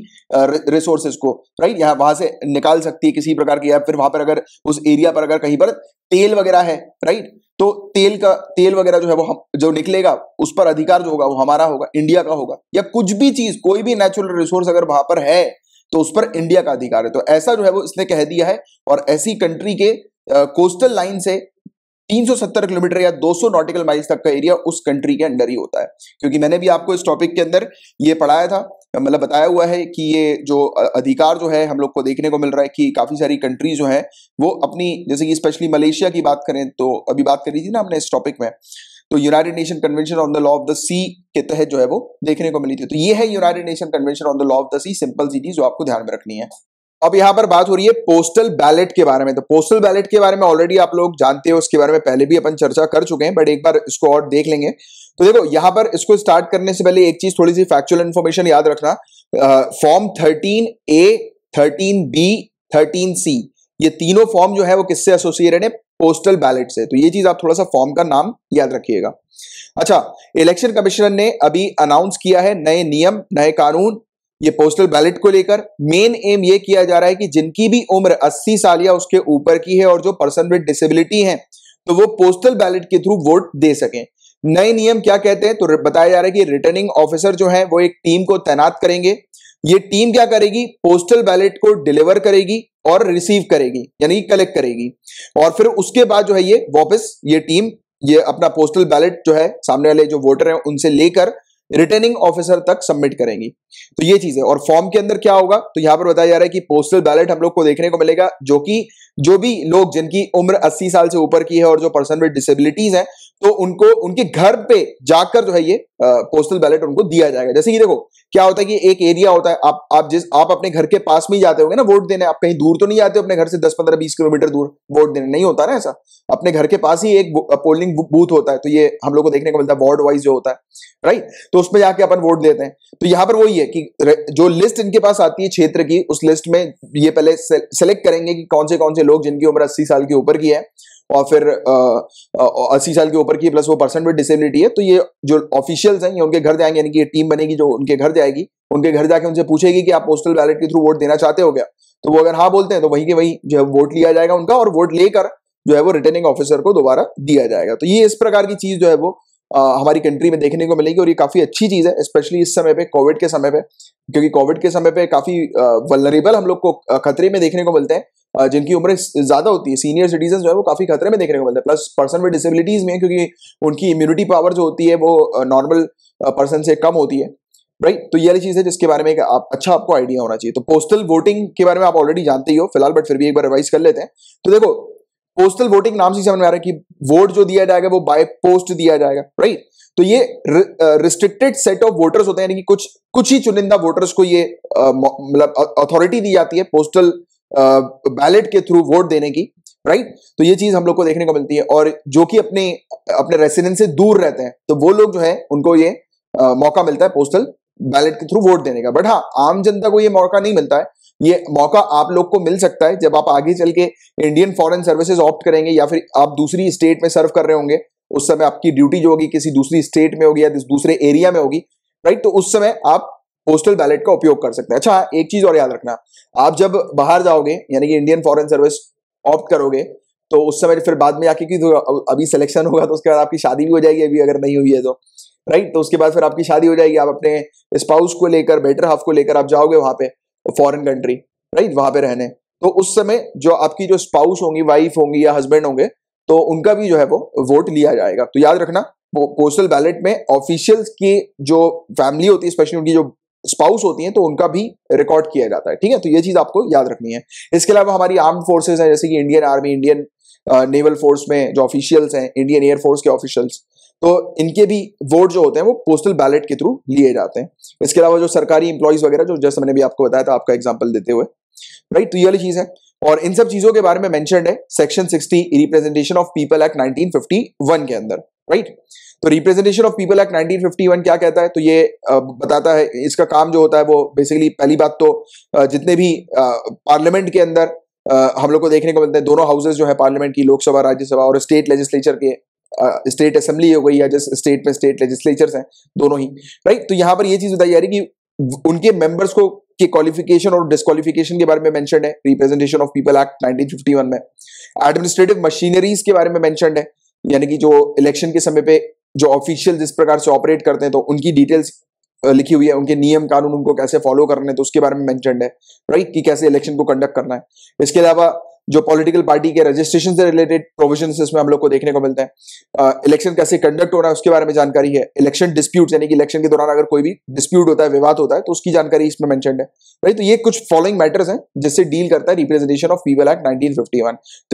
रिसोर्सेज को राइट यहाँ वहां से निकाल सकती है किसी प्रकार की या फिर वहां पर अगर उस एरिया पर अगर कहीं पर तेल वगैरह है राइट तो तेल का तेल वगैरह जो है वो हम जो निकलेगा उस पर अधिकार जो होगा वो हमारा होगा इंडिया का होगा या कुछ भी चीज कोई भी नेचुरल रिसोर्स अगर वहां पर है तो उस पर इंडिया का अधिकार है तो ऐसा जो है वो इसने कह दिया है और ऐसी कंट्री के कोस्टल लाइन से 370 किलोमीटर या 200 नॉटिकल माइल्स तक का एरिया उस कंट्री के अंदर ही होता है क्योंकि मैंने भी आपको इस टॉपिक के अंदर ये पढ़ाया था मतलब बताया हुआ है कि ये जो अधिकार जो है हम लोग को देखने को मिल रहा है कि काफ़ी सारी कंट्रीज जो है वो अपनी जैसे कि स्पेशली मलेशिया की बात करें तो अभी बात करी थी ना हमने इस टॉपिक में तो United Nation Convention on the law of the sea के तहत जो है वो देखने को मिली थी तो ये है United Nation Convention on the law of the sea simple सी चीज जो आपको ध्यान में रखनी है अब यहां पर बात हो रही है पोस्टल बैलेट के बारे में तो पोस्टल बैलेट के बारे में ऑलरेडी आप लोग जानते हो उसके बारे में पहले भी अपन चर्चा कर चुके हैं बट एक बार इसको और देख लेंगे तो देखो यहां पर इसको स्टार्ट करने से पहले एक चीज थोड़ी सी फैक्चुअल इन्फॉर्मेशन याद रखना form thirteen A thirteen B thirteen C ये तीनों फॉर्म जो है वो किससे एसोसिएटेड है पोस्टल बैलेट से तो ये चीज आप थोड़ा सा फॉर्म का नाम याद रखिएगा अच्छा इलेक्शन कमीशन ने अभी अनाउंस किया है नए नियम नए कानून ये पोस्टल बैलेट को लेकर मेन एम ये किया जा रहा है कि जिनकी भी उम्र 80 साल या उसके ऊपर की है और जो पर्सन विद डिसेबिलिटी है तो वो पोस्टल बैलेट के थ्रू वोट दे सकें नए नियम क्या कहते हैं तो बताया जा रहा है कि रिटर्निंग ऑफिसर जो है वो एक टीम को तैनात करेंगे ये टीम क्या करेगी पोस्टल बैलेट को डिलीवर करेगी और रिसीव करेगी यानी कलेक्ट करेगी और फिर उसके बाद जो है ये वापस ये टीम ये अपना पोस्टल बैलेट जो है सामने वाले जो वोटर हैं उनसे लेकर रिटर्निंग ऑफिसर तक सबमिट करेंगी तो ये चीज है और फॉर्म के अंदर क्या होगा तो यहां पर बताया जा रहा है कि पोस्टल बैलेट हम लोग को देखने को मिलेगा जो कि जो भी लोग जिनकी उम्र 80 साल से ऊपर की है और जो पर्सन विद डिसेबिलिटीज हैं तो उनको उनके घर पे जाकर जो है ये पोस्टल बैलेट उनको दिया जाएगा जैसे ये देखो क्या होता है कि एक एरिया होता है आप आप जिस आप अपने घर के पास में ही जाते होंगे ना वोट देने आप कहीं दूर तो नहीं जाते अपने घर से दस पंद्रह बीस किलोमीटर दूर वोट देने नहीं होता ना ऐसा अपने घर के पास ही एक पोलिंग बूथ होता है तो ये हम लोग को देखने को मिलता है वार्ड वाइज जो होता है राइट तो उसमें जाके अपन वोट देते हैं तो यहाँ पर वही है कि जो लिस्ट इनके पास आती है क्षेत्र की उस लिस्ट में ये पहले सेलेक्ट करेंगे कि कौन से कौन से लोग जिनकी उम्र अस्सी साल के ऊपर की है और फिर अस्सी साल के ऊपर की प्लस वो पर्सन विद डिसेबिलिटी है तो ये जो ऑफिशियल्स हैं ये उनके घर जाएंगे यानी कि ये टीम बनेगी जो उनके घर जाएगी उनके घर जाके उनसे पूछेगी कि आप पोस्टल बैलेट के थ्रू वोट देना चाहते हो क्या तो वो अगर हाँ बोलते हैं तो वहीं के वहीं जो है वोट लिया जाएगा उनका और वोट लेकर जो है वो रिटर्निंग ऑफिसर को दोबारा दिया जाएगा तो ये इस प्रकार की चीज जो है वो हमारी कंट्री में देखने को मिलेगी और ये काफ़ी अच्छी चीज़ है स्पेशली इस समय पे कोविड के समय पे क्योंकि कोविड के समय पे काफ़ी वलरेबल हम लोग को खतरे में देखने को मिलते हैं जिनकी उम्र ज़्यादा होती है सीनियर सिटीजन जो है वो काफ़ी खतरे में देखने को मिलते हैं प्लस पर्सन विद डिसेबिलिटीज़ में क्योंकि उनकी इम्यूनिटी पावर जो होती है वो नॉर्मल पर्सन से कम होती है राइट right? तो ये चीज है जिसके बारे में आप, अच्छा आपको आइडिया होना चाहिए तो पोस्टल वोटिंग के बारे में आप ऑलरेडी जानते ही हो फिलहाल बट फिर भी एक बार रिवाइज कर लेते हैं तो देखो पोस्टल वोटिंग नाम से समझ में आ रहा है कि वोट जो दिया जाएगा वो बाय पोस्ट दिया जाएगा राइट तो ये रिस्ट्रिक्टेड सेट ऑफ वोटर्स होते हैं यानी कि कुछ कुछ ही चुनिंदा वोटर्स को ये uh, मतलब अथॉरिटी दी जाती है पोस्टल बैलेट uh, के थ्रू वोट देने की राइट right? तो ये चीज हम लोग को देखने को मिलती है और जो कि अपने अपने रेसिडेंस से दूर रहते हैं तो वो लोग जो है उनको ये आ, uh, मौका मिलता है पोस्टल बैलेट के थ्रू वोट देने का बट हाँ आम जनता को ये मौका नहीं मिलता है ये मौका आप लोग को मिल सकता है जब आप आगे चल के इंडियन फॉरेन सर्विसेज ऑप्ट करेंगे या फिर आप दूसरी स्टेट में सर्व कर रहे होंगे उस समय आपकी ड्यूटी जो होगी किसी दूसरी स्टेट में होगी या दूसरे एरिया में होगी राइट तो उस समय आप पोस्टल बैलेट का उपयोग कर सकते हैं अच्छा एक चीज और याद रखना आप जब बाहर जाओगे यानी कि इंडियन फॉरन सर्विस ऑप्ट करोगे तो उस समय फिर बाद में आके कि तो अभी सिलेक्शन होगा तो उसके बाद आपकी शादी भी हो जाएगी अभी अगर नहीं हुई है तो राइट तो उसके बाद फिर आपकी शादी हो जाएगी आप अपने स्पाउस को लेकर बेटर हाफ को लेकर आप जाओगे वहां पे फॉरेन कंट्री राइट वहां पे रहने तो उस समय जो आपकी जो स्पाउस होंगी वाइफ होंगी या हस्बैंड होंगे तो उनका भी जो है वो वोट लिया जाएगा तो याद रखना पोस्टल बैलेट में ऑफिशियल्स की जो फैमिली होती है स्पेशली उनकी जो स्पाउस होती हैं तो उनका भी रिकॉर्ड किया जाता है ठीक है तो ये चीज आपको याद रखनी है इसके अलावा हमारी आर्म फोर्सेज हैं जैसे कि Indian army Indian naval force में जो ऑफिशियल्स हैं इंडियन एयरफोर्स के ऑफिशियल्स तो इनके भी वोट जो होते हैं वो पोस्टल बैलेट के थ्रू लिए जाते हैं इसके अलावा जो सरकारी इंप्लॉयज वगैरह जो जैसे मैंने भी आपको बताया था आपका एग्जाम्पल देते हुए राइट तो ये वाली चीज है और इन सब चीजों के बारे में मैंशन है section sixty representation of people act nineteen के अंदर राइट तो रिप्रेजेंटेशन ऑफ पीपल एक्ट 1951 क्या कहता है तो ये बताता है इसका काम जो होता है वो बेसिकली पहली बात तो जितने भी पार्लियामेंट के अंदर हम लोग को देखने को मिलते हैं दोनों हाउसेज जो है पार्लियामेंट की लोकसभा राज्यसभा और स्टेट लेजिस्लेचर के स्टेट असेंबली हो गई या जिस स्टेट में स्टेट लेजिस्लेचर्स हैं दोनों ही राइट तो यहां पर यह चीज बताई जा रही कि उनके मेंबर्स को के क्वालिफिकेशन और डिस्कालिफिकेशन के बारे में मेंशन है रिप्रेजेंटेशन ऑफ पीपल एक्ट 1951 में एडमिनिस्ट्रेटिव मशीनरीज के बारे में मेंशन है यानी कि जो इलेक्शन के समय पे जो ऑफिशियल जिस प्रकार से ऑपरेट करते हैं तो उनकी डिटेल्स लिखी हुई है उनके नियम कानून उनको कैसे फॉलो करने हैं तो उसके बारे में मेंशन है राइट कि कैसे इलेक्शन को कंडक्ट करना है इसके अलावा जो पॉलिटिकल पार्टी के रजिस्ट्रेशन से रिलेटेड प्रोविजन इसमें हम लोग को देखने को मिलते हैं इलेक्शन uh, कैसे कंडक्ट हो रहा है उसके बारे में जानकारी है इलेक्शन डिस्प्यूट यानी कि इलेक्शन के दौरान अगर कोई भी डिस्प्यूट होता है विवाद होता है तो उसकी जानकारी इसमें मैंशन है राइट तो ये कुछ फॉलोइंग मैटर्स हैं जिससे डील करता है representation of people act nineteen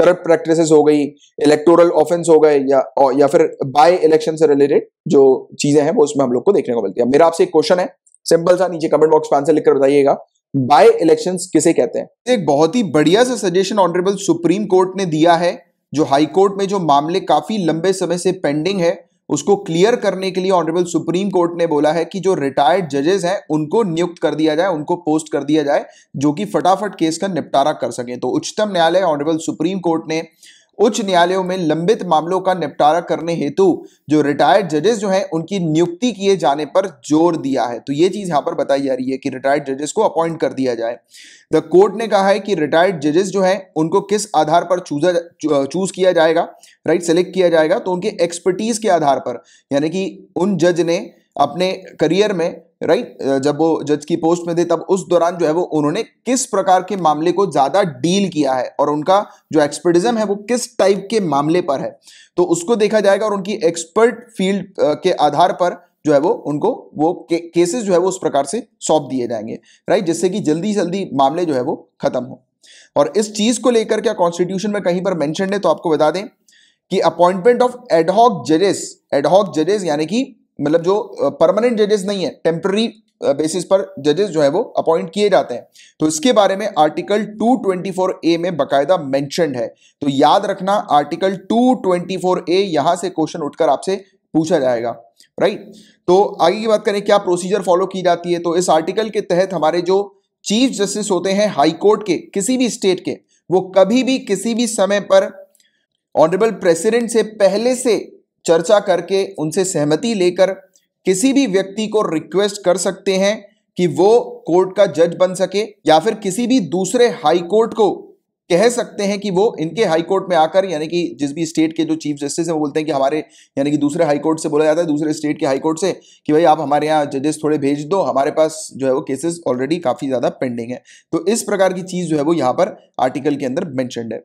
corrupt practice हो गई इलेक्टोरल ऑफेंस हो गए या या फिर बाय इलेक्शन से रिलेटेड जो चीजें हैं वो उसमें हम लोग को देखने को मिलती है मेरा आपसे एक क्वेश्चन है सिंपल सा नीचे कमेंट बॉक्स में आंसर लिखकर बताइएगा बाय इलेक्शन किसे कहते हैं एक बहुत ही बढ़िया सा सजेशन ऑनरेबल सुप्रीम कोर्ट ने दिया है जो हाई कोर्ट में जो मामले काफी लंबे समय से पेंडिंग है उसको क्लियर करने के लिए ऑनरेबल सुप्रीम कोर्ट ने बोला है कि जो रिटायर्ड जजेस हैं उनको नियुक्त कर दिया जाए उनको पोस्ट कर दिया जाए जो कि फटाफट केस का निपटारा कर सकें तो उच्चतम न्यायालय ऑनरेबल सुप्रीम कोर्ट ने उच्च न्यायालयों में लंबित मामलों का निपटारा करने हेतु जो रिटायर्ड जजेस जो हैं उनकी नियुक्ति किए जाने पर जोर दिया है तो ये चीज यहां पर बताई जा रही है कि रिटायर्ड जजेस को अपॉइंट कर दिया जाए द कोर्ट ने कहा है कि रिटायर्ड जजेस जो हैं उनको किस आधार पर चूजा चूज किया जाएगा राइट सेलेक्ट किया जाएगा तो उनके एक्सपर्टीज के आधार पर यानी कि उन जज ने अपने करियर में राइट uh, जब वो जज की पोस्ट में थे तब उस दौरान जो है वो उन्होंने किस प्रकार के मामले को ज़्यादा डील किया है और उनका जो एक्सपर्टिज्म है वो किस टाइप के मामले पर है तो उसको देखा जाएगा और उनकी एक्सपर्ट फील्ड uh, के आधार पर जो है वो उनको वो के, केसेस जो है वो उस प्रकार से सौंप दिए जाएंगे राइट जिससे कि जल्दी जल्दी मामले जो है वो खत्म हो और इस चीज को लेकर क्या कॉन्स्टिट्यूशन में कहीं पर मैंशन है तो आपको बता दें कि अपॉइंटमेंट ऑफ एडहॉक जजेस एडहॉक जजेस यानी कि मतलब जो परमानेंट जजेस नहीं है टेम्प्ररी बेसिस पर जजेस जो है वो अपॉइंट किए जाते हैं तो इसके बारे में आर्टिकल 224 ए में बकायदा मेंशन है तो याद रखना आर्टिकल 224 ए यहां से क्वेश्चन उठकर आपसे पूछा जाएगा राइट तो आगे की बात करें क्या प्रोसीजर फॉलो की जाती है तो इस आर्टिकल के तहत हमारे जो चीफ जस्टिस होते हैं हाईकोर्ट के किसी भी स्टेट के वो कभी भी किसी भी समय पर ऑनरेबल प्रेसिडेंट से पहले से चर्चा करके उनसे सहमति लेकर किसी भी व्यक्ति को रिक्वेस्ट कर सकते हैं कि वो कोर्ट का जज बन सके या फिर किसी भी दूसरे हाई कोर्ट को कह सकते हैं कि वो इनके हाई कोर्ट में आकर यानी कि जिस भी स्टेट के जो चीफ जस्टिस हैं वो बोलते हैं कि हमारे यानी कि दूसरे हाई कोर्ट से बोला जाता है दूसरे स्टेट के हाई कोर्ट से कि भाई आप हमारे यहाँ जजेस थोड़े भेज दो हमारे पास जो है वो केसेस ऑलरेडी काफ़ी ज़्यादा पेंडिंग है तो इस प्रकार की चीज़ जो है वो यहाँ पर आर्टिकल के अंदर मैंशनड है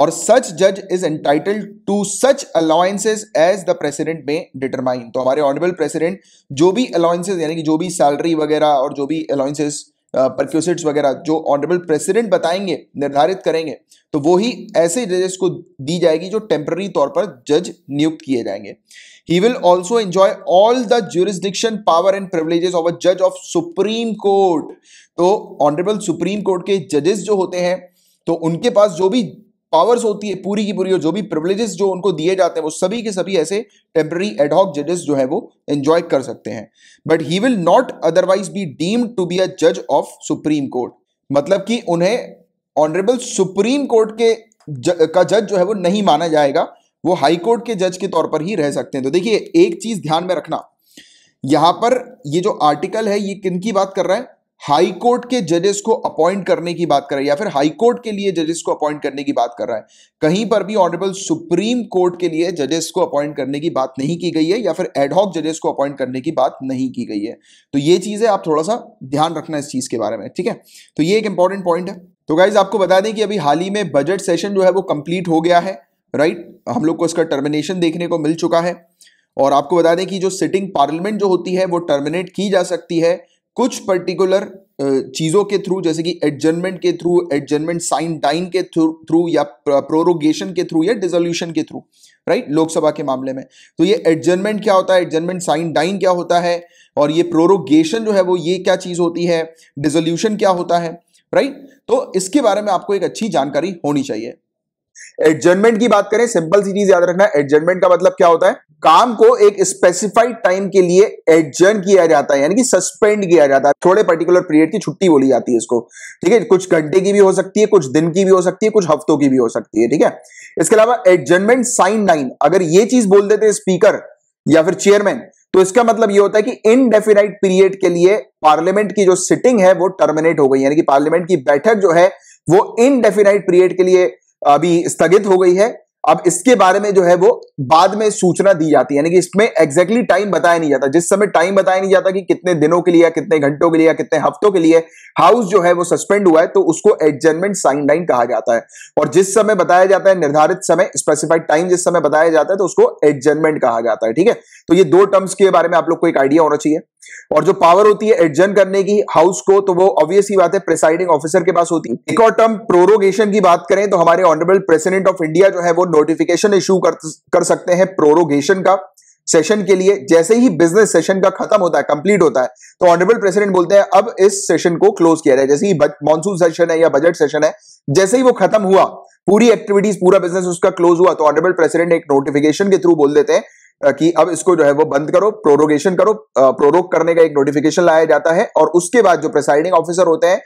और सच जज is entitled to such allowances as the president may determine तो हमारे ऑनरेबल प्रेसिडेंट जो भी अलाउंसेज यानी कि जो भी सैलरी वगैरह और जो भी अलाउंसेज परक्यूसिट्स वगैरह जो ऑनरेबल प्रेसिडेंट बताएंगे निर्धारित करेंगे तो वो ही ऐसे जजेस को दी जाएगी जो टेम्प्ररी तौर पर जज नियुक्त किए जाएंगे he will also enjoy all the jurisdiction power and privileges of a जज ऑफ सुप्रीम कोर्ट तो ऑनरेबल सुप्रीम कोर्ट के जजेस जो होते हैं तो उनके पास जो भी पावर्स होती है पूरी की पूरी और जो भी प्रिवलेजेस जो उनको दिए जाते हैं वो सभी के सभी ऐसे टेम्प्ररी एडहॉक जजेस जो है वो एंजॉय कर सकते हैं but he will not otherwise be deemed to be a जज ऑफ सुप्रीम कोर्ट मतलब कि उन्हें ऑनरेबल सुप्रीम कोर्ट के ज, का जज जो है वो नहीं माना जाएगा वो हाई कोर्ट के जज के तौर पर ही रह सकते हैं तो देखिए एक चीज ध्यान में रखना यहां पर ये जो आर्टिकल है ये किन की बात कर रहा है हाई कोर्ट के जजेस को अपॉइंट करने की बात कर रहा है या फिर हाई कोर्ट के लिए जजेस को अपॉइंट करने की बात कर रहा है कहीं पर भी ऑनरेबल सुप्रीम कोर्ट के लिए जजेस को अपॉइंट करने की बात नहीं की गई है या फिर एडहॉक जजेस को अपॉइंट करने की बात नहीं की गई है तो ये चीज़ है आप थोड़ा सा ध्यान रखना इस चीज़ के बारे में ठीक है तो ये एक इंपॉर्टेंट पॉइंट है तो गाइज आपको बता दें कि अभी हाल ही में बजट सेशन जो है वो कंप्लीट हो गया है राइट हम लोग को इसका टर्मिनेशन देखने को मिल चुका है और आपको बता दें कि जो सिटिंग पार्लियामेंट जो होती है वो टर्मिनेट की जा सकती है कुछ पर्टिकुलर चीज़ों के थ्रू जैसे कि एडजमेंट के थ्रू एडजमेंट साइन डाइन के थ्रू या प्रोरोगेशन के थ्रू या डिजोल्यूशन के थ्रू राइट लोकसभा के मामले में तो ये एडजमेंट क्या होता है एडजमेंट साइन डाइन क्या होता है और ये प्रोरोगेशन जो है वो ये क्या चीज़ होती है डिजोल्यूशन क्या होता है राइट तो इसके बारे में आपको एक अच्छी जानकारी होनी चाहिए एडजमेंट की बात करें सिंपल सी चीज याद रखना एडजमेंट का मतलब क्या होता है काम को एक स्पेसिफाइड टाइम के लिए एडजर्न किया जाता है यानी कि सस्पेंड किया जाता है थोड़े पर्टिकुलर पीरियड की छुट्टी बोली जाती है इसको ठीक है कुछ घंटे की भी हो सकती है कुछ दिन की भी हो सकती है कुछ हफ्तों की भी हो सकती है ठीक है इसके अलावा एडजमेंट साइन नाइन अगर ये चीज बोल देते स्पीकर या फिर चेयरमैन तो इसका मतलब ये होता है कि इनडेफिनाइट पीरियड के लिए पार्लियामेंट की जो सिटिंग है वो टर्मिनेट हो गई यानी कि पार्लियामेंट की बैठक जो है वो इनडेफिनाइट पीरियड के लिए अभी स्थगित हो गई है अब इसके बारे में जो है वो बाद में सूचना दी जाती है यानी कि इसमें एग्जैक्टली टाइम बताया नहीं जाता जिस समय टाइम बताया नहीं जाता कि कितने दिनों के लिए या कितने घंटों के लिए या कितने हफ्तों के लिए हाउस जो है वो सस्पेंड हुआ है तो उसको एडजमेंट साइन लाइन कहा जाता है और जिस समय बताया जाता है निर्धारित समय स्पेसिफाइड टाइम जिस समय बताया जाता है तो उसको एडजमेंट कहा जाता है ठीक है तो ये दो टर्म्स के बारे में आप लोग को एक आइडिया होना चाहिए और जो पावर होती है एडजन करने की हाउस को तो वो ऑब्वियस ही बात है प्रेसाइडिंग ऑफिसर के पास होती है एक और टर्म प्रोरोगेशन की बात करें तो हमारे ऑनरेबल प्रेसिडेंट ऑफ इंडिया जो है वो नोटिफिकेशन इशू कर, कर सकते हैं प्रोरोगेशन का सेशन के लिए जैसे ही बिजनेस सेशन का खत्म होता है कंप्लीट होता है तो ऑनरेबल प्रेसिडेंट बोलते हैं अब इस सेशन को क्लोज किया जाए जैसे ही मानसून सेशन है या बजट सेशन है जैसे ही वो खत्म हुआ पूरी एक्टिविटीज पूरा बिजनेस उसका क्लोज हुआ तो ऑनरेबल प्रेसिडेंट एक नोटिफिकेशन के थ्रू बोल देते हैं कि अब इसको जो है वो बंद करो प्रोरोगेशन करो प्रोरोग करने का एक नोटिफिकेशन लाया जाता है और उसके बाद जो प्रिसाइडिंग ऑफिसर होते हैं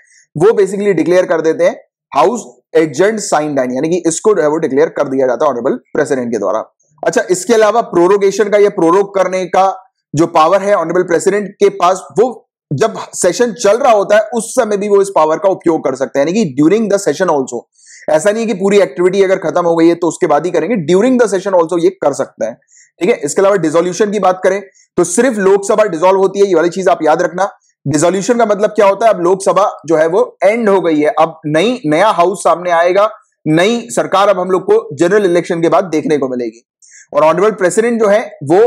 वो बेसिकली डिक्लेयर कर देते हैं हाउस एजेंट साइन डाइन यानी कि इसको जो है वो डिक्लेयर कर दिया जाता है ऑनरेबल प्रेसिडेंट के द्वारा अच्छा इसके अलावा प्रोरोगेशन का या प्रोरोग करने का जो पावर है ऑनरेबल प्रेसिडेंट के पास वो जब सेशन चल रहा होता है उस समय भी वो इस पावर का उपयोग कर सकते हैं यानी कि ड्यूरिंग द सेशन ऑल्सो ऐसा नहीं है कि पूरी एक्टिविटी अगर खत्म हो गई है तो उसके बाद ही करेंगे ड्यूरिंग द सेशन ऑल्सो ये कर सकता है ठीक है इसके अलावा डिजोल्यूशन की बात करें तो सिर्फ लोकसभा डिजोल्व होती है ये वाली चीज आप याद रखना डिजोल्यूशन का मतलब क्या होता है अब लोकसभा जो है वो एंड हो गई है अब नई नया हाउस सामने आएगा नई सरकार अब हम लोग को जनरल इलेक्शन के बाद देखने को मिलेगी और ऑनरेबल प्रेसिडेंट जो है वो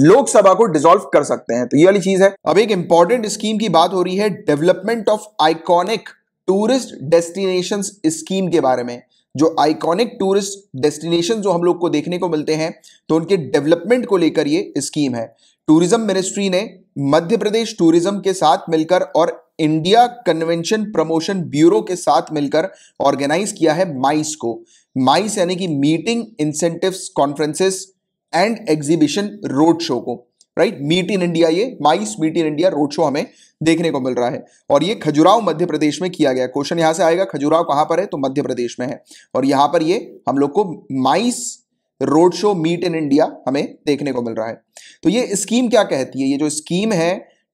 लोकसभा को डिसॉल्व कर सकते हैं तो ये वाली चीज है अब एक इंपॉर्टेंट स्कीम की बात हो रही है development of iconic tourist destination scheme के बारे में जो आइकॉनिक टूरिस्ट डेस्टिनेशन जो हम लोग को देखने को मिलते हैं तो उनके डेवलपमेंट को लेकर ये स्कीम है टूरिज्म मिनिस्ट्री ने मध्य प्रदेश टूरिज्म के साथ मिलकर और इंडिया कन्वेंशन प्रमोशन ब्यूरो के साथ मिलकर ऑर्गेनाइज किया है माइस को माइस यानी कि meeting incentive conferences and exhibition road show को राइट मीट इन इंडिया ये MICE meet in India road show हमें देखने को मिल रहा है और ये खजुराव मध्य प्रदेश में किया गया क्वेश्चन यहां से आएगा खजुराव कहां पर है तो मध्य प्रदेश में है और यहां पर ये हम लोग को MICE road show meet in India हमें देखने को मिल रहा है तो ये स्कीम क्या कहती है ये जो स्कीम है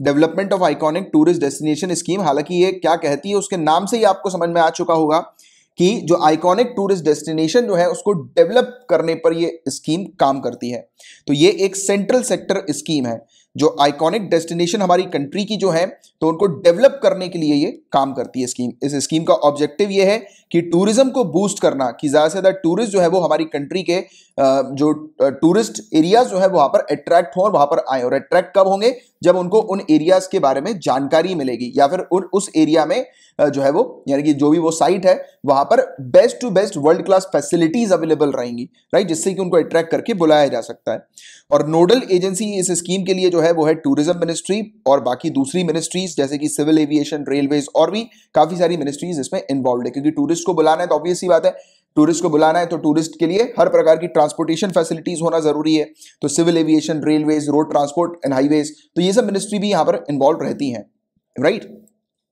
development of iconic tourist destination scheme हालांकि ये क्या कहती है उसके नाम से ही आपको समझ में आ चुका होगा कि जो आइकॉनिक टूरिस्ट डेस्टिनेशन जो है उसको डेवलप करने पर ये स्कीम काम करती है तो ये एक सेंट्रल सेक्टर स्कीम है जो आइकॉनिक डेस्टिनेशन हमारी कंट्री की जो है तो उनको डेवलप करने के लिए ये काम करती है स्कीम इस स्कीम का ऑब्जेक्टिव ये है कि टूरिज्म को बूस्ट करना कि ज़्यादा से ज़्यादा टूरिस्ट जो है वो हमारी कंट्री के जो टूरिस्ट एरियाज जो है वहां पर अट्रैक्ट हों और वहां पर आए और अट्रैक्ट कब होंगे जब उनको उन एरियाज के बारे में जानकारी मिलेगी या फिर उन उस एरिया में जो है वो यानी कि जो भी वो साइट है वहां पर best to best world class facilities available रहेंगी राइट जिससे कि उनको अट्रैक्ट करके बुलाया जा सकता है और नोडल एजेंसी इस स्कीम के लिए जो है वो है टूरिज्म मिनिस्ट्री और बाकी दूसरी मिनिस्ट्रीज जैसे कि सिविल एविएशन रेलवेज और भी काफ़ी सारी मिनिस्ट्रीज इसमें इन्वॉल्व है क्योंकि टूरिस्ट टूरिस्ट को बुलाना है तो ऑब्वियस ही बात है टूरिस्ट को बुलाना है तो टूरिस्ट के लिए हर प्रकार की ट्रांसपोर्टेशन फैसिलिटीज होना जरूरी है तो civil aviation railways road transport and highways तो ये सब मिनिस्ट्री भी यहाँ पर इन्वॉल्व रहती है राइट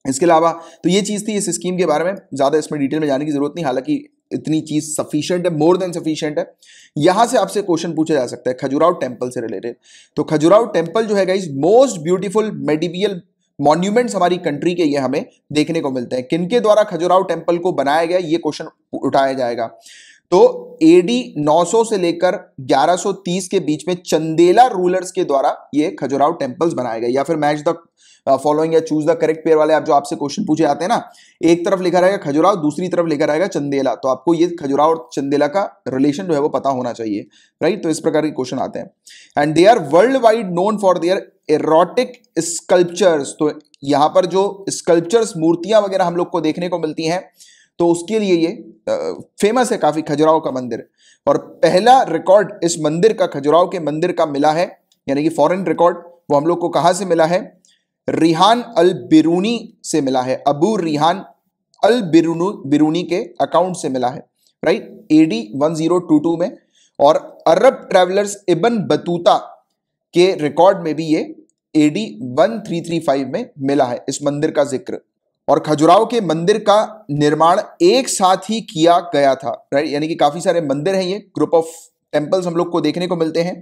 इसके अलावा तो ये चीज़ थी इस स्कीम के बारे में ज़्यादा इसमें डिटेल में जाने की जरूरत नहीं हालांकि इतनी चीज सफिशियंट है मोर देन सफिशियंट है यहां से आपसे क्वेश्चन पूछा जा सकता है खजुराव टेम्पल से रिलेटेड तो खजुराव टेम्पल जो है मोस्ट ब्यूटीफुल मेडिवियल मॉन्यूमेंट्स हमारी कंट्री के ये हमें देखने को मिलते हैं किनके द्वारा खजुराव टेम्पल को बनाया गया ये क्वेश्चन उठाया जाएगा तो एडी 900 से लेकर 1130 के बीच में चंदेला रूलर्स के द्वारा ये खजुराव टेम्पल्स बनाए गए या फिर मैच द फॉलोइंग या चूज द करेक्ट पेयर वाले आप जो आपसे क्वेश्चन पूछे आते हैं ना एक तरफ लिखा रहेगा खजुराव दूसरी तरफ लिखा रहेगा चंदेला तो आपको ये खजुराव और चंदेला का रिलेशन जो है वो पता होना चाहिए राइट तो इस प्रकार के क्वेश्चन आते हैं and they are world wide known for their erotic sculptures तो यहां पर जो स्कल्पचर्स मूर्तियां वगैरह हम लोग को देखने को मिलती हैं तो उसके लिए ये फेमस है काफ़ी खजुराहो का मंदिर और पहला रिकॉर्ड इस मंदिर का खजुराहो के मंदिर का मिला है यानी कि फॉरेन रिकॉर्ड वो हम लोग को कहा से मिला है रिहान अल बिरूनी से मिला है अबू रिहान अल बिरूनू बिरूनी के अकाउंट से मिला है राइट एडी 1022 में और अरब ट्रेवलर्स इबन बतूता के रिकॉर्ड में भी ये एडी 1335 में मिला है इस मंदिर का जिक्र और खजुराव के मंदिर का निर्माण एक साथ ही किया गया था राइट यानी कि काफी सारे मंदिर हैं ये ग्रुप ऑफ टेम्पल्स हम लोग को देखने को मिलते हैं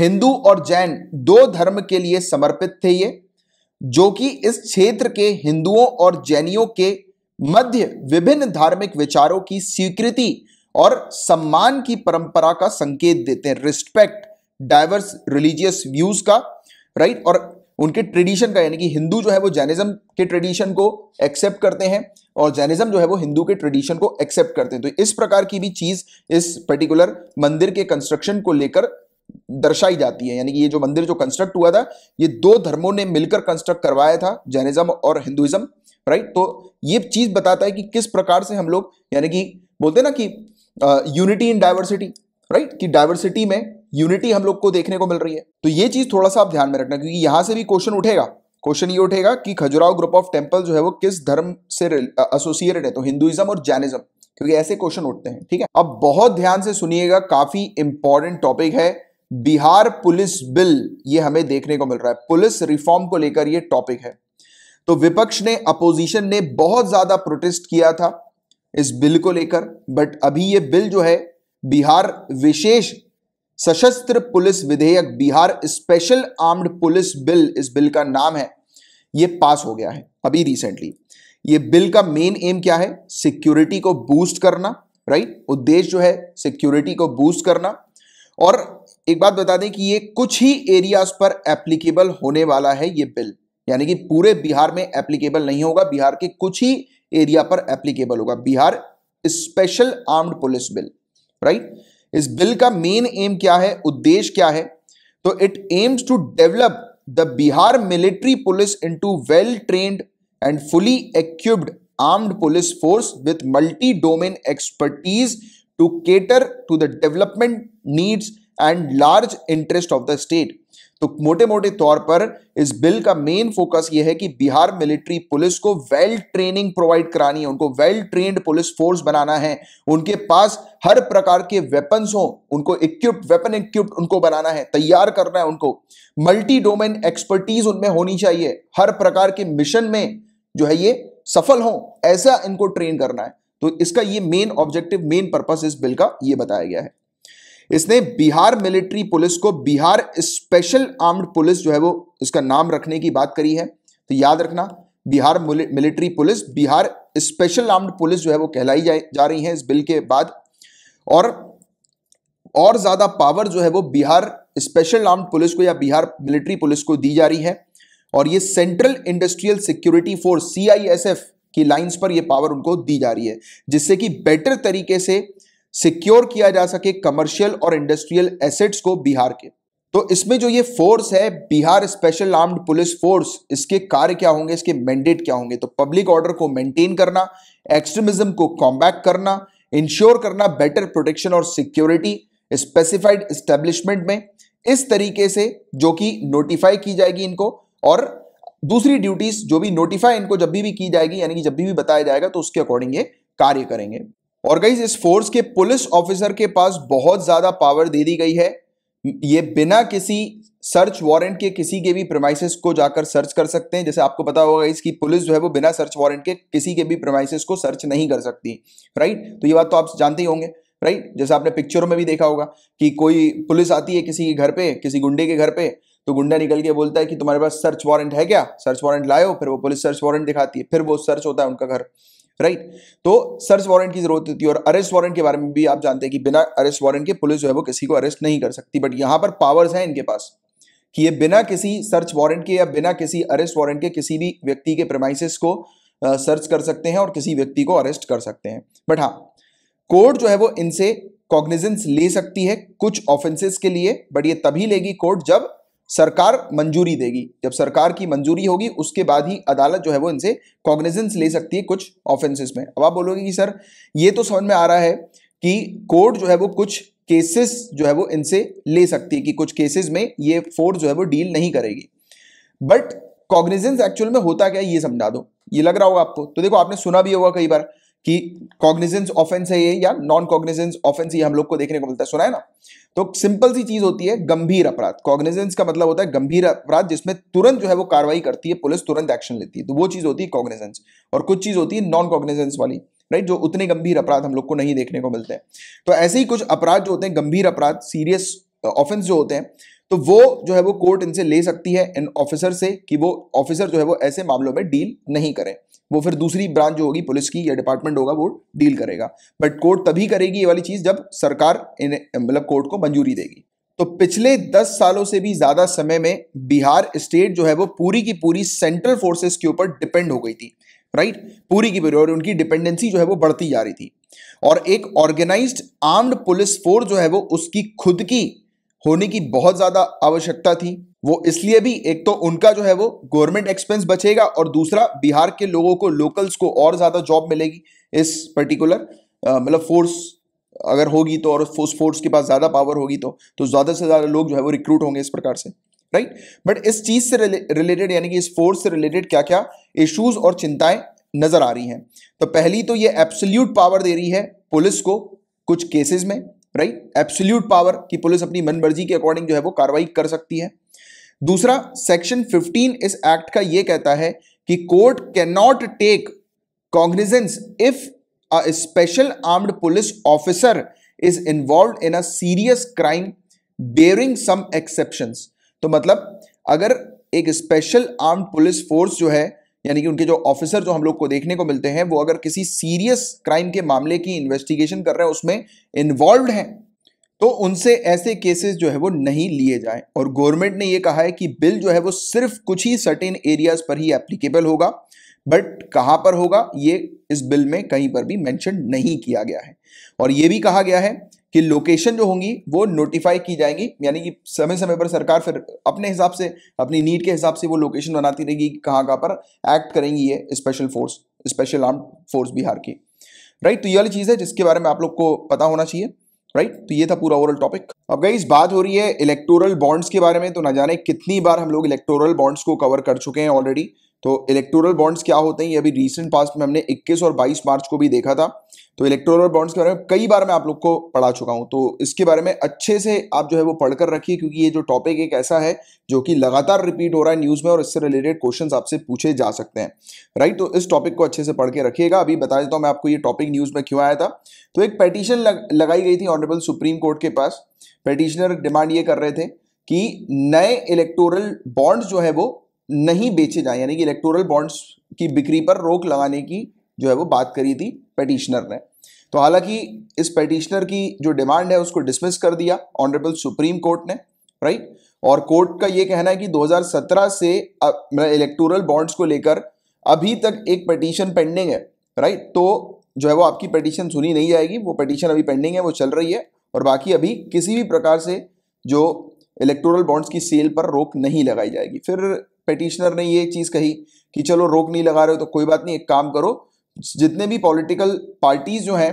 हिंदू और जैन दो धर्म के लिए समर्पित थे ये जो कि इस क्षेत्र के हिंदुओं और जैनियों के मध्य विभिन्न धार्मिक विचारों की स्वीकृति और सम्मान की परंपरा का संकेत देते हैं रिस्पेक्ट डाइवर्स रिलीजियस व्यूज का राइट और उनके ट्रेडिशन का यानी कि हिंदू जो है वो जैनिज्म के ट्रेडिशन को एक्सेप्ट करते हैं और जैनिज्म जो है वो हिंदू के ट्रेडिशन को एक्सेप्ट करते हैं तो इस प्रकार की भी चीज़ इस पर्टिकुलर मंदिर के कंस्ट्रक्शन को लेकर दर्शाई जाती है यानी कि ये जो मंदिर जो कंस्ट्रक्ट हुआ था ये दो धर्मों ने मिलकर कंस्ट्रक्ट करवाया था जैनिज्म और हिंदुइज्म राइट तो ये चीज़ बताता है कि किस प्रकार से हम लोग यानी कि बोलते हैं ना कि यूनिटी इन डाइवर्सिटी राइट कि डाइवर्सिटी में यूनिटी हम लोग को देखने को मिल रही है तो ये चीज थोड़ा सा आप ध्यान में रखना क्योंकि यहां से भी क्वेश्चन उठेगा क्वेश्चन ये उठेगा कि खजुराव ग्रुप ऑफ टेम्पल जो है वो किस धर्म से एसोसिएटेड है तो हिंदुइज्म और जैनिज्म क्योंकि ऐसे क्वेश्चन उठते हैं ठीक है अब बहुत ध्यान से सुनिएगा काफी इंपॉर्टेंट टॉपिक है बिहार पुलिस बिल ये हमें देखने को मिल रहा है पुलिस रिफॉर्म को लेकर ये टॉपिक है तो विपक्ष ने अपोजिशन ने बहुत ज्यादा प्रोटेस्ट किया था इस बिल को लेकर बट अभी ये बिल जो है बिहार विशेष सशस्त्र पुलिस विधेयक Bihar special armed police bill इस बिल का नाम है यह पास हो गया है अभी रिसेंटली ये बिल का मेन एम क्या है सिक्योरिटी को बूस्ट करना राइट उद्देश्य जो है सिक्योरिटी को बूस्ट करना और एक बात बता दें कि ये कुछ ही एरियाज पर एप्लीकेबल होने वाला है ये बिल यानी कि पूरे बिहार में एप्लीकेबल नहीं होगा बिहार के कुछ ही एरिया पर एप्लीकेबल होगा Bihar special armed police bill right इस बिल का मेन एम क्या है उद्देश्य क्या है तो it aims to develop the Bihar military police into well trained and fully equipped armed police force with multi domain expertise to cater to the development needs and large interest of the state तो मोटे मोटे तौर पर इस bill का main focus यह है कि बिहार मिलिट्री पुलिस को वेल ट्रेनिंग प्रोवाइड करानी है उनको वेल ट्रेन्ड पुलिस फोर्स बनाना है उनके पास हर प्रकार के वेपन्स हो उनको इक्विप्ड वेपन इक्विप्ड उनको बनाना है तैयार करना है उनको मल्टी डोमेन एक्सपर्टीज उनमें होनी चाहिए हर प्रकार के मिशन में जो है ये सफल हो ऐसा इनको ट्रेन करना है तो इसका ये मेन ऑब्जेक्टिव मेन पर्पस इस बिल का ये बताया गया है इसने बिहार मिलिट्री पुलिस को बिहार स्पेशल आर्म्ड पुलिस जो है वो इसका नाम रखने की बात करी है तो याद रखना Bihar military police Bihar special armed police जो है वो कहलाई जा, रही है इस बिल के बाद और और ज़्यादा पावर जो है वो बिहार स्पेशल आर्म्ड पुलिस को या बिहार मिलिट्री पुलिस को दी जा रही है और ये सेंट्रल इंडस्ट्रियल सिक्योरिटी फोर्स सी की लाइंस पर ये पावर उनको दी जा रही है जिससे कि बेटर तरीके से सिक्योर किया जा सके कमर्शियल और इंडस्ट्रियल एसेट्स को बिहार के तो इसमें जो ये फोर्स है Bihar special armed police force इसके कार्य क्या होंगे इसके मैंडेट क्या होंगे तो पब्लिक ऑर्डर को मेंटेन करना एक्सट्रीमिज्म को कॉम्बैक्ट करना इंश्योर करना बेटर प्रोटेक्शन और सिक्योरिटी स्पेसिफाइड स्टेब्लिशमेंट में इस तरीके से जो कि नोटिफाई की जाएगी इनको और दूसरी ड्यूटीज जो भी नोटिफाई इनको जब भी, भी की जाएगी यानी कि जब भी, भी बताया जाएगा तो उसके अकॉर्डिंग ये कार्य करेंगे और गई इस फोर्स के पुलिस ऑफिसर के पास बहुत ज़्यादा पावर दे दी गई है ये बिना किसी सर्च वारंट के किसी के भी प्रमाइसिस को जाकर सर्च कर सकते हैं जैसे आपको पता होगा इसकी पुलिस जो है वो बिना सर्च वारंट के किसी के भी प्रमाइसिस को सर्च नहीं कर सकती राइट तो ये बात तो आप जानते ही होंगे राइट जैसे आपने पिक्चरों में भी देखा होगा कि कोई पुलिस आती है किसी के घर पे किसी गुंडे के घर पे तो गुंडा निकल के बोलता है कि तुम्हारे पास सर्च वारंट है क्या सर्च वारंट लाओ फिर वो पुलिस सर्च वारंट दिखाती है फिर वो सर्च होता है उनका घर राइट तो सर्च वारंट की जरूरत होती है और अरेस्ट वारंट के बारे में भी आप जानते हैं कि बिना अरेस्ट वारंट के पुलिस जो है वो किसी को अरेस्ट नहीं कर सकती बट यहां पर पावर्स हैं इनके पास कि ये बिना किसी सर्च वारंट के या बिना किसी अरेस्ट वारंट के किसी भी व्यक्ति के प्रमाइसिस को सर्च कर सकते हैं और किसी व्यक्ति को अरेस्ट कर सकते हैं बट हाँ कोर्ट जो है वो इनसे कॉग्निजेंस ले सकती है कुछ ऑफेंसेस के लिए बट ये तभी लेगी कोर्ट जब सरकार मंजूरी देगी जब सरकार की मंजूरी होगी उसके बाद ही अदालत जो है वो इनसे कॉग्निजेंस ले सकती है कुछ ऑफेंसेस में अब आप बोलोगे कि सर ये तो समझ में आ रहा है कि कोर्ट जो है वो कुछ केसेस जो है वो इनसे ले सकती है कि कुछ केसेस में ये फोर्स जो है वो डील नहीं करेगी बट कॉग्निजेंस एक्चुअल में होता क्या है ये समझा दो ये लग रहा होगा आपको तो देखो आपने सुना भी होगा कई बार कि कॉग्निजेंस ऑफेंस है ये या नॉन कॉग्निजेंस ऑफेंस ये हम लोग को देखने को मिलता है सुना है ना तो सिंपल सी चीज होती है गंभीर अपराध कॉग्निजेंस का मतलब होता है गंभीर अपराध जिसमें तुरंत जो है वो कार्रवाई करती है पुलिस तुरंत एक्शन लेती है तो वो चीज होती है कॉग्निजेंस और कुछ चीज होती है नॉन कॉग्निजेंस वाली राइट जो उतने गंभीर अपराध हम लोग को नहीं देखने को मिलते हैं तो ऐसे ही कुछ अपराध जो होते हैं गंभीर अपराध सीरियस ऑफेंस जो होते हैं तो वो जो है वो कोर्ट इनसे ले सकती है इन ऑफिसर से कि वो ऑफिसर जो है वो ऐसे मामलों में डील नहीं करें वो फिर दूसरी ब्रांच जो होगी पुलिस की या डिपार्टमेंट होगा वो डील करेगा बट कोर्ट तभी करेगी ये वाली चीज़ जब सरकार मतलब कोर्ट को मंजूरी देगी तो पिछले दस सालों से भी ज़्यादा समय में बिहार स्टेट जो है वो पूरी की पूरी सेंट्रल फोर्सेस के ऊपर डिपेंड हो गई थी राइट पूरी की पूरी और उनकी डिपेंडेंसी जो है वो बढ़ती जा रही थी और एक ऑर्गेनाइज्ड आर्म्ड पुलिस फोर्स जो है वो उसकी खुद की होने की बहुत ज़्यादा आवश्यकता थी वो इसलिए भी एक तो उनका जो है वो गवर्नमेंट एक्सपेंस बचेगा और दूसरा बिहार के लोगों को लोकल्स को और ज़्यादा जॉब मिलेगी इस पर्टिकुलर मतलब फोर्स अगर होगी तो और उस फोर्स के पास ज़्यादा पावर होगी तो तो ज़्यादा से ज़्यादा लोग जो है वो रिक्रूट होंगे इस प्रकार से राइट बट इस चीज़ से रिलेटेड यानी कि इस फोर्स से रिलेटेड क्या क्या इश्यूज़ और चिंताएं नज़र आ रही हैं तो पहली तो ये एब्सोल्यूट पावर दे रही है पुलिस को कुछ केसेस में राइट एब्सोल्यूट पावर की पुलिस अपनी मनमर्जी के अकॉर्डिंग जो है वो कार्रवाई कर सकती है दूसरा सेक्शन 15 इस एक्ट का ये कहता है कि court can not take cognizance if a special armed police officer is involve in a serious crime barring some exceptions तो मतलब अगर एक स्पेशल आर्म्ड पुलिस फोर्स जो है यानी कि उनके जो ऑफिसर जो हम लोग को देखने को मिलते हैं वो अगर किसी सीरियस क्राइम के मामले की इन्वेस्टिगेशन कर रहे हैं उसमें इन्वॉल्व हैं तो उनसे ऐसे केसेस जो है वो नहीं लिए जाएं और गवर्नमेंट ने ये कहा है कि बिल जो है वो सिर्फ कुछ ही सर्टेन एरियाज पर ही एप्लीकेबल होगा बट कहाँ पर होगा ये इस बिल में कहीं पर भी मेंशन नहीं किया गया है और ये भी कहा गया है कि लोकेशन जो होंगी वो नोटिफाई की जाएंगी यानी कि समय समय पर सरकार फिर अपने हिसाब से अपनी नीड के हिसाब से वो लोकेशन बनाती रहेगी कहाँ कहाँ पर एक्ट करेंगी ये special force special arm force Bihar की राइट तो ये वाली चीज़ है जिसके बारे में आप लोग को पता होना चाहिए राइट right? तो ये था पूरा ओवरऑल टॉपिक अब गई बात हो रही है इलेक्टोरल बॉन्ड्स के बारे में तो ना जाने कितनी बार हम लोग इलेक्टोरल बॉन्ड्स को कवर कर चुके हैं ऑलरेडी तो इलेक्टोरल बॉन्ड्स क्या होते हैं ये अभी रिसेंट पास्ट में हमने 21 और 22 मार्च को भी देखा था तो इलेक्टोरल बॉन्ड्स के बारे में कई बार मैं आप लोग को पढ़ा चुका हूं तो इसके बारे में अच्छे से आप जो है वो पढ़कर रखिए क्योंकि ये जो टॉपिक एक ऐसा है जो कि लगातार रिपीट हो रहा है न्यूज़ में और इससे रिलेटेड क्वेश्चन आपसे पूछे जा सकते हैं राइट तो इस टॉपिक को अच्छे से पढ़ के रखिएगा अभी बता देता हूँ मैं आपको ये टॉपिक न्यूज़ में क्यों आया था तो एक पेटिशन लगाई गई थी ऑनरेबल सुप्रीम कोर्ट के पास पेटिशनर डिमांड ये कर रहे थे कि नए इलेक्टोरल बॉन्ड्स जो है वो नहीं बेचे जाएं यानी कि इलेक्टोरल बॉन्ड्स की बिक्री पर रोक लगाने की जो है वो बात करी थी पटिशनर ने तो हालांकि इस पटिशनर की जो डिमांड है उसको डिसमिस कर दिया ऑनरेबल सुप्रीम कोर्ट ने राइट और कोर्ट का ये कहना है कि 2017 से इलेक्टोरल मतलब बॉन्ड्स को लेकर अभी तक एक पटिशन पेंडिंग है राइट तो जो है वो आपकी पटिशन सुनी नहीं जाएगी वो पटिशन अभी पेंडिंग है वो चल रही है और बाकी अभी किसी भी प्रकार से जो इलेक्टोरल बॉन्ड्स की सेल पर रोक नहीं लगाई जाएगी फिर पेटिशनर ने ये चीज़ कही कि चलो रोक नहीं लगा रहे हो तो कोई बात नहीं एक काम करो जितने भी पॉलिटिकल पार्टीज जो हैं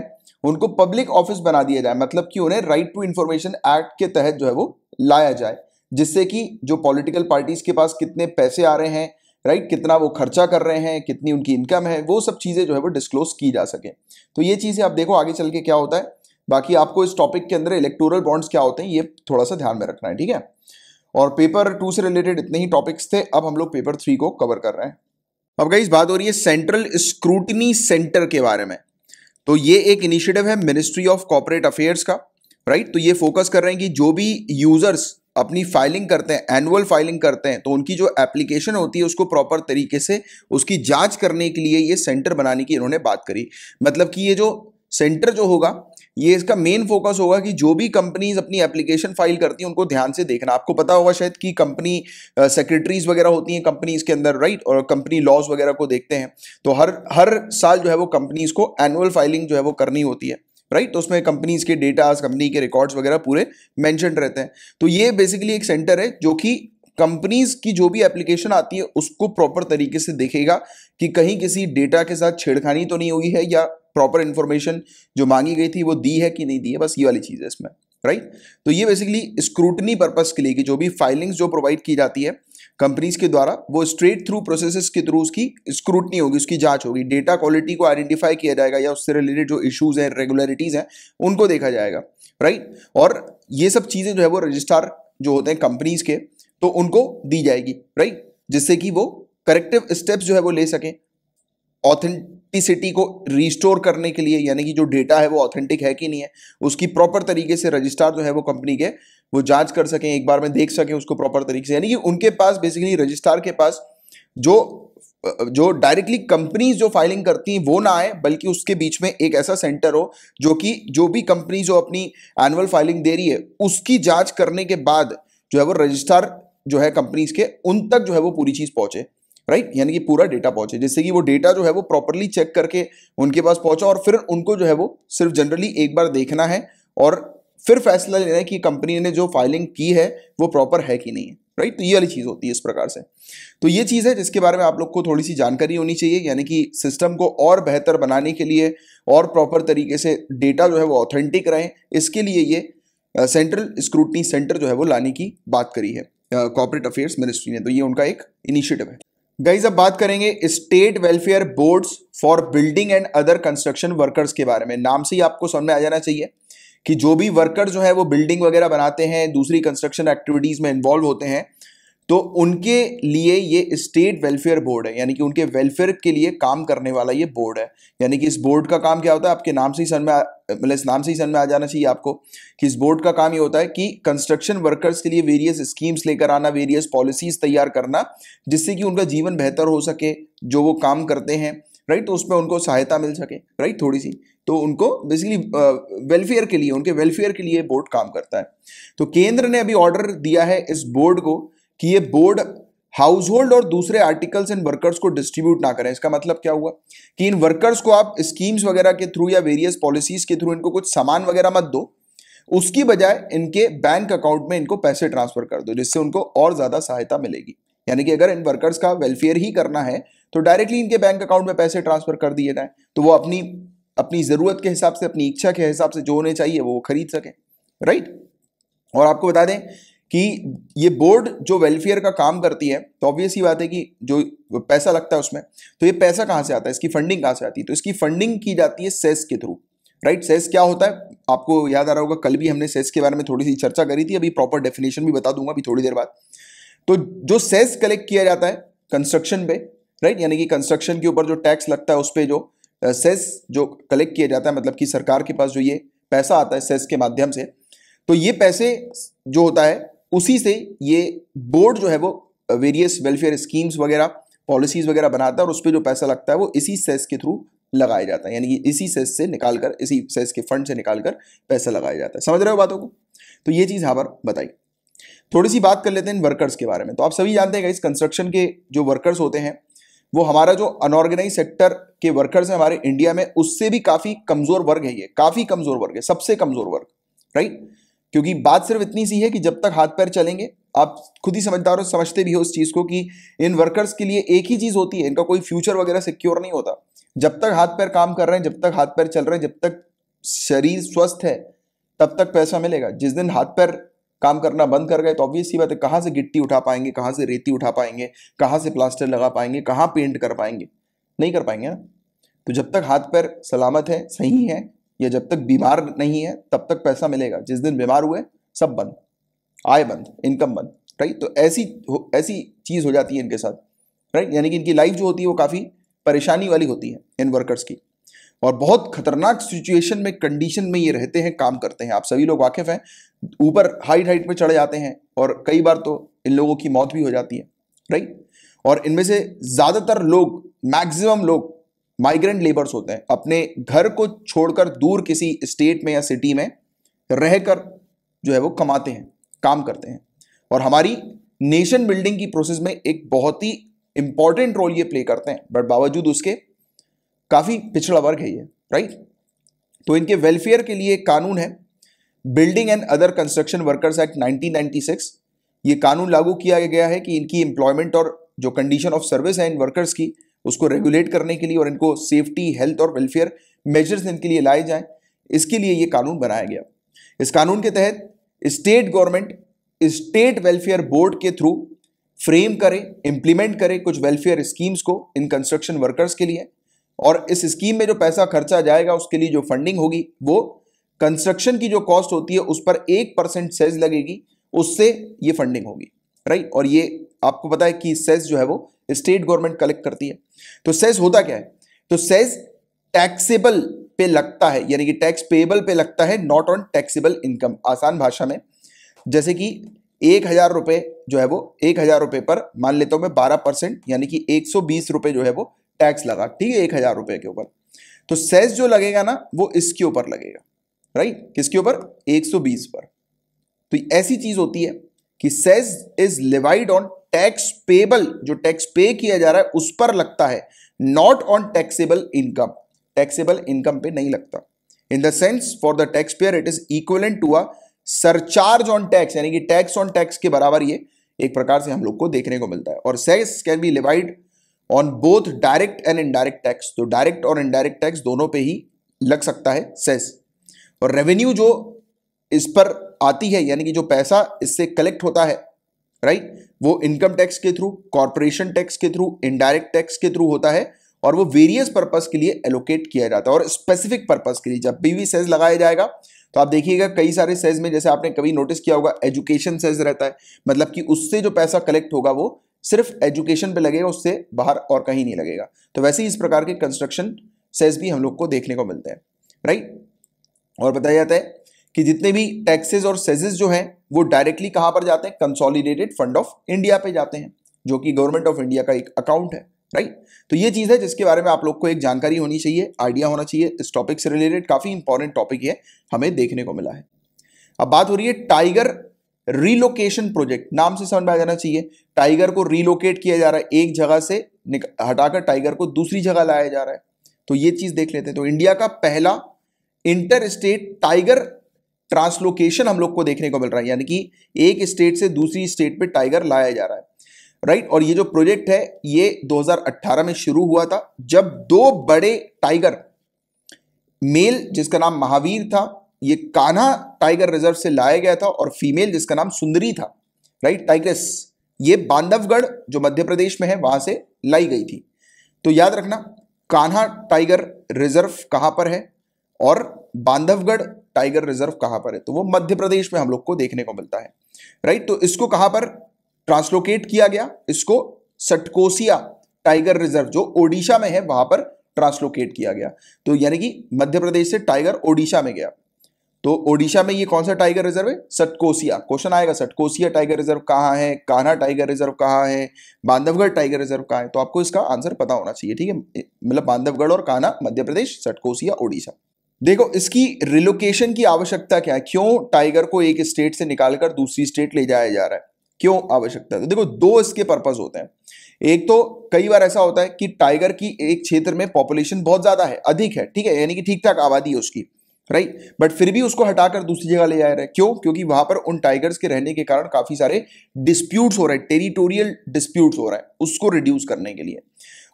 उनको पब्लिक ऑफिस बना दिया जाए मतलब कि उन्हें राइट टू इंफॉर्मेशन एक्ट के तहत जो है वो लाया जाए जिससे कि जो पॉलिटिकल पार्टीज के पास कितने पैसे आ रहे हैं राइट कितना वो खर्चा कर रहे हैं कितनी उनकी इनकम है वो सब चीज़ें जो है वो डिस्क्लोज की जा सके तो ये चीज़ें आप देखो आगे चल के क्या होता है बाकी आपको इस टॉपिक के अंदर इलेक्टोरल बॉन्ड्स क्या होते हैं ये थोड़ा सा ध्यान में रखना है ठीक है और पेपर टू से रिलेटेड इतने ही टॉपिक्स थे अब हम लोग पेपर थ्री को कवर कर रहे हैं अब गई बात हो रही है सेंट्रल स्क्रूटनी सेंटर के बारे में तो ये एक इनिशिएटिव है मिनिस्ट्री ऑफ कॉपोरेट अफेयर्स का राइट तो ये फोकस कर रहे हैं कि जो भी यूजर्स अपनी फाइलिंग करते हैं एनुअल फाइलिंग करते हैं तो उनकी जो एप्लीकेशन होती है उसको प्रॉपर तरीके से उसकी जांच करने के लिए ये सेंटर बनाने की इन्होंने बात करी मतलब कि ये जो सेंटर जो होगा ये इसका मेन फोकस होगा कि जो भी कंपनीज अपनी एप्लीकेशन फाइल करती हैं उनको ध्यान से देखना आपको पता होगा शायद कि कंपनी सेक्रेटरीज वगैरह होती हैं कंपनीज के अंदर राइट और कंपनी लॉज वगैरह को देखते हैं तो हर हर साल जो है वो कंपनीज को एनुअल फाइलिंग जो है वो करनी होती है राइट right? तो उसमें कंपनीज के डेटाज कंपनी के रिकॉर्ड्स वगैरह पूरे मैंशन रहते हैं तो ये बेसिकली एक सेंटर है जो कि कंपनीज की जो भी एप्लीकेशन आती है उसको प्रॉपर तरीके से देखेगा कि कहीं किसी डेटा के साथ छेड़खानी तो नहीं हुई है या प्रॉपर इंफॉर्मेशन जो मांगी गई थी वो दी है कि नहीं दी है बस ये वाली चीज़ है इसमें राइट तो ये बेसिकली स्क्रूटनी पर्पज के लिए कि जो भी फाइलिंग्स जो प्रोवाइड की जाती है कंपनीज के द्वारा वो स्ट्रेट थ्रू प्रोसेसेस के थ्रू उसकी स्क्रूटनी होगी उसकी जांच होगी डेटा क्वालिटी को आइडेंटिफाई किया जाएगा या उससे रिलेटेड जो इश्यूज हैं रेगुलरिटीज़ हैं उनको देखा जाएगा राइट और ये सब चीज़ें जो है वो रजिस्ट्रार जो होते हैं कंपनीज के तो उनको दी जाएगी राइट जिससे कि वो करेक्टिव स्टेप्स जो है वो ले सकें ऑथेंटिसिटी को रिस्टोर करने के लिए यानी कि जो डेटा है वो ऑथेंटिक है कि नहीं है उसकी प्रॉपर तरीके से रजिस्ट्रार जो है वो कंपनी के वो जांच कर सकें एक बार में देख सकें उसको प्रॉपर तरीके से यानी कि उनके पास बेसिकली रजिस्ट्रार के पास जो जो डायरेक्टली कंपनीज जो फाइलिंग करती हैं वो ना आए बल्कि उसके बीच में एक ऐसा सेंटर हो जो कि जो भी कंपनी जो अपनी एनुअल फाइलिंग दे रही है उसकी जांच करने के बाद जो है वो रजिस्ट्रार जो है कंपनीज के उन तक जो है वो पूरी चीज़ पहुंचे राइट right? यानी कि पूरा डेटा पहुंचे जिससे कि वो डेटा जो है वो प्रॉपरली चेक करके उनके पास पहुंचा और फिर उनको जो है वो सिर्फ जनरली एक बार देखना है और फिर फैसला लेना है कि कंपनी ने जो फाइलिंग की है वो प्रॉपर है कि नहीं है राइट तो ये वाली चीज़ होती है इस प्रकार से तो ये चीज़ है जिसके बारे में आप लोग को थोड़ी सी जानकारी होनी चाहिए यानी कि सिस्टम को और बेहतर बनाने के लिए और प्रॉपर तरीके से डेटा जो है वो ऑथेंटिक रहें इसके लिए ये सेंट्रल स्क्रूटनी सेंटर जो है वो लाने की बात करी है कॉपरेट अफेयर्स मिनिस्ट्री ने तो ये उनका एक इनिशिएटिव है गाइज अब बात करेंगे state welfare boards for building and other construction workers के बारे में नाम से ही आपको समझ में आ जाना चाहिए कि जो भी वर्कर जो है वो बिल्डिंग वगैरह बनाते हैं दूसरी कंस्ट्रक्शन एक्टिविटीज़ में इन्वॉल्व होते हैं तो उनके लिए ये स्टेट वेलफेयर बोर्ड है यानी कि उनके वेलफेयर के लिए काम करने वाला ये बोर्ड है यानी कि इस बोर्ड का काम क्या होता है आपके नाम से ही सन में मतलब इस नाम से ही सन में आ जाना चाहिए आपको कि इस बोर्ड का काम ये होता है कि कंस्ट्रक्शन वर्कर्स के लिए वेरियस स्कीम्स लेकर आना वेरियस पॉलिसीज तैयार करना जिससे कि उनका जीवन बेहतर हो सके जो वो काम करते हैं राइट तो उसमें उनको सहायता मिल सके राइट थोड़ी सी तो उनको बेसिकली वेलफेयर के लिए उनके वेलफेयर के लिए बोर्ड काम करता है तो केंद्र ने अभी ऑर्डर दिया है इस बोर्ड को कि ये बोर्ड हाउस होल्ड और दूसरे आर्टिकल्स इन वर्कर्स को डिस्ट्रीब्यूट ना करें इसका मतलब क्या हुआ कि इन वर्कर्स को आप स्कीम्स वगैरह के थ्रू या वेरियस पॉलिसीज के थ्रू इनको कुछ सामान वगैरह मत दो उसकी बजाय इनके बैंक अकाउंट में इनको पैसे ट्रांसफर कर दो जिससे उनको और ज़्यादा सहायता मिलेगी यानी कि अगर इन वर्कर्स का वेलफेयर ही करना है तो डायरेक्टली इनके बैंक अकाउंट में पैसे ट्रांसफर कर दिए जाए तो वो अपनी अपनी ज़रूरत के हिसाब से अपनी इच्छा के हिसाब से जो होने चाहिए वो खरीद सकें राइट और आपको बता दें कि ये बोर्ड जो वेलफेयर का काम करती है तो ऑब्वियस ही बात है कि जो पैसा लगता है उसमें तो ये पैसा कहाँ से आता है इसकी फंडिंग कहाँ से आती है तो इसकी फंडिंग की जाती है सेस के थ्रू राइट सेस क्या होता है आपको याद आ रहा होगा कल भी हमने सेस के बारे में थोड़ी सी चर्चा करी थी अभी प्रॉपर डेफिनेशन भी बता दूंगा अभी थोड़ी देर बाद तो जो सेस कलेक्ट किया जाता है कंस्ट्रक्शन पे राइट यानी कि कंस्ट्रक्शन के ऊपर जो टैक्स लगता है उस पर जो सेस जो कलेक्ट किया जाता है मतलब कि सरकार के पास जो ये पैसा आता है सेस के माध्यम से तो ये पैसे जो होता है उसी से ये बोर्ड जो है वो वेरियस वेलफेयर स्कीम्स वगैरह पॉलिसीज़ वगैरह बनाता है और उस पर जो पैसा लगता है वो इसी सेस के थ्रू लगाया जाता है यानी कि इसी सेस से निकाल कर इसी सेस के फंड से निकाल कर पैसा लगाया जाता है समझ रहे हो बातों को तो ये चीज़ यहाँ पर बताई थोड़ी सी बात कर लेते हैं इन वर्कर्स के बारे में तो आप सभी जानते हैं इस कंस्ट्रक्शन के जो वर्कर्स होते हैं वो हमारा जो अनऑर्गेनाइज सेक्टर के वर्कर्स हैं हमारे इंडिया में उससे भी काफ़ी कमज़ोर वर्ग है ये काफ़ी कमज़ोर वर्ग है सबसे कमज़ोर वर्ग राइट क्योंकि बात सिर्फ इतनी सी है कि जब तक हाथ पैर चलेंगे आप खुद ही समझदार हो समझते भी हो उस चीज़ को कि इन वर्कर्स के लिए एक ही चीज़ होती है इनका कोई फ्यूचर वगैरह सिक्योर नहीं होता जब तक हाथ पैर काम कर रहे हैं जब तक हाथ पैर चल रहे हैं जब तक शरीर स्वस्थ है तब तक पैसा मिलेगा जिस दिन हाथ पैर काम करना बंद कर गए तो ऑब्वियस सी बात है कहाँ से गिट्टी उठा पाएंगे कहाँ से रेती उठा पाएंगे कहाँ से प्लास्टर लगा पाएंगे कहाँ पेंट कर पाएंगे नहीं कर पाएंगे ना तो जब तक हाथ पैर सलामत है सही है ये जब तक बीमार नहीं है तब तक पैसा मिलेगा जिस दिन बीमार हुए सब बंद आय बंद इनकम बंद राइट तो ऐसी ऐसी चीज़ हो जाती है इनके साथ राइट यानी कि इनकी लाइफ जो होती है वो काफ़ी परेशानी वाली होती है इन वर्कर्स की और बहुत खतरनाक सिचुएशन में कंडीशन में ये रहते हैं काम करते हैं आप सभी लोग वाकिफ़ हैं ऊपर हाइट हाइट पर चढ़े जाते हैं और कई बार तो इन लोगों की मौत भी हो जाती है राइट और इनमें से ज़्यादातर लोग मैक्सिमम लोग माइग्रेंट लेबर्स होते हैं अपने घर को छोड़कर दूर किसी स्टेट में या सिटी में रहकर जो है वो कमाते हैं काम करते हैं और हमारी नेशन बिल्डिंग की प्रोसेस में एक बहुत ही इंपॉर्टेंट रोल ये प्ले करते हैं बट बावजूद उसके काफ़ी पिछड़ा वर्ग है ये राइट तो इनके वेलफेयर के लिए एक कानून है building and other construction workers act 1996 ये कानून लागू किया गया है कि इनकी एम्प्लॉयमेंट और जो कंडीशन ऑफ सर्विस है इन वर्कर्स की उसको रेगुलेट करने के लिए और इनको सेफ्टी हेल्थ और वेलफेयर मेजर्स इनके लिए लाए जाएं इसके लिए ये कानून बनाया गया इस कानून के तहत state government state welfare board के थ्रू फ्रेम करे इम्प्लीमेंट करे कुछ वेलफेयर स्कीम्स को इन कंस्ट्रक्शन वर्कर्स के लिए और इस स्कीम में जो पैसा खर्चा जाएगा उसके लिए जो फंडिंग होगी वो कंस्ट्रक्शन की जो कॉस्ट होती है उस पर एक परसेंट सेज लगेगी उससे ये फंडिंग होगी राइट और ये आपको पता है कि सेस जो है वो स्टेट गवर्नमेंट कलेक्ट करती है तो सेस होता क्या है तो सेस टैक्सेबल पे लगता है यानी कि टैक्स पेबल पे लगता है नॉट ऑन टैक्सेबल इनकम आसान भाषा में जैसे कि एक हज़ार रुपए जो है वो एक हज़ार रुपए पर मान लेता हूं मैं बारह परसेंट यानी कि एक सौ बीस रुपए जो है वो टैक्स लगा ठीक है एक हज़ार रुपए के ऊपर तो सेस जो लगेगा ना वो इसके ऊपर लगेगा राइट किसके ऊपर एक सौ बीस पर तो ऐसी चीज़ होती है कि cess is levied on tax payable जो टैक्स पे किया जा रहा है उस पर लगता है not on taxable income taxable income पे नहीं लगता in the sense for the tax payer it is equivalent to a surcharge on tax यानी कि टैक्स ऑन टैक्स के बराबर ये एक प्रकार से हम लोग को देखने को मिलता है और cess can be levied on both direct and indirect tax तो डायरेक्ट और इनडायरेक्ट टैक्स दोनों पे ही लग सकता है सेस और रेवेन्यू जो इस पर आती है यानी कि जो पैसा इससे कलेक्ट होता है राइट वो इनकम टैक्स के थ्रू कॉरपोरेशन टैक्स के थ्रू इनडायरेक्ट टैक्स के थ्रू होता है और वो वेरियस पर्पज के लिए एलोकेट किया जाता है और स्पेसिफिक पर्पज के लिए जब भी भी सेज लगाया जाएगा तो आप देखिएगा कई सारे सेज में जैसे आपने कभी नोटिस किया होगा एजुकेशन सेज रहता है मतलब कि उससे जो पैसा कलेक्ट होगा वो सिर्फ एजुकेशन पे लगेगा उससे बाहर और कहीं नहीं लगेगा तो वैसे ही इस प्रकार के कंस्ट्रक्शन सेज भी हम लोग को देखने को मिलते हैं राइट और बताया जाता है कि जितने भी टैक्सेस और सेजेस जो हैं वो डायरेक्टली कहां पर जाते हैं कंसोलिडेटेड फंड ऑफ इंडिया पे जाते हैं जो कि गवर्नमेंट ऑफ इंडिया का एक अकाउंट है राइट तो ये चीज़ है जिसके बारे में आप लोग को एक जानकारी होनी चाहिए आइडिया होना चाहिए इस टॉपिक से रिलेटेड काफ़ी इंपॉर्टेंट टॉपिक है हमें देखने को मिला है अब बात हो रही है टाइगर रिलोकेशन प्रोजेक्ट नाम से समझ में आ जाना चाहिए टाइगर को रिलोकेट किया जा रहा है एक जगह से हटाकर टाइगर को दूसरी जगह लाया जा रहा है तो ये चीज़ देख लेते हैं तो इंडिया का पहला इंटर स्टेट टाइगर ट्रांसलोकेशन हम लोग को देखने को मिल रहा है यानी कि एक स्टेट से दूसरी स्टेट पे टाइगर लाया जा रहा है राइट और ये जो प्रोजेक्ट है ये 2018 में शुरू हुआ था जब दो बड़े टाइगर मेल जिसका नाम महावीर था ये कान्हा टाइगर रिजर्व से लाया गया था और फीमेल जिसका नाम सुंदरी था राइट टाइगर्स ये बांधवगढ़ जो मध्य प्रदेश में है वहां से लाई गई थी तो याद रखना कान्हा टाइगर रिजर्व कहां पर है और बांधवगढ़ टाइगर रिजर्व कहां पर है तो वो मध्य प्रदेश में हम लोग को देखने को मिलता है राइट तो इसको कहां पर ट्रांसलोकेट किया गया इसको सटकोसिया टाइगर रिजर्व जो ओडिशा में है वहां पर ट्रांसलोकेट किया गया तो यानी कि मध्य प्रदेश से टाइगर ओडिशा में गया तो ओडिशा में ये कौन सा टाइगर रिजर्व है सटकोसिया क्वेश्चन आएगा सटकोसिया टाइगर रिजर्व कहाँ है कान्हा टाइगर रिजर्व कहाँ है बांधवगढ़ टाइगर रिजर्व कहाँ है तो आपको इसका आंसर पता होना चाहिए ठीक है मतलब बांधवगढ़ और कान्हा मध्य प्रदेश सटकोसिया ओडिशा देखो इसकी रिलोकेशन की आवश्यकता क्या है क्यों टाइगर को एक स्टेट से निकालकर दूसरी स्टेट ले जाया जा रहा है क्यों आवश्यकता है तो देखो दो इसके पर्पज होते हैं एक तो कई बार ऐसा होता है कि टाइगर की एक क्षेत्र में पॉपुलेशन बहुत ज्यादा है अधिक है ठीक है यानी कि ठीक ठाक आबादी है उसकी राइट बट फिर भी उसको हटाकर दूसरी जगह ले जा रहा है क्यों क्योंकि वहां पर उन टाइगर्स के रहने के कारण काफी सारे डिस्प्यूट्स हो रहे हैं टेरिटोरियल डिस्प्यूट्स हो रहा है उसको रिड्यूस करने के लिए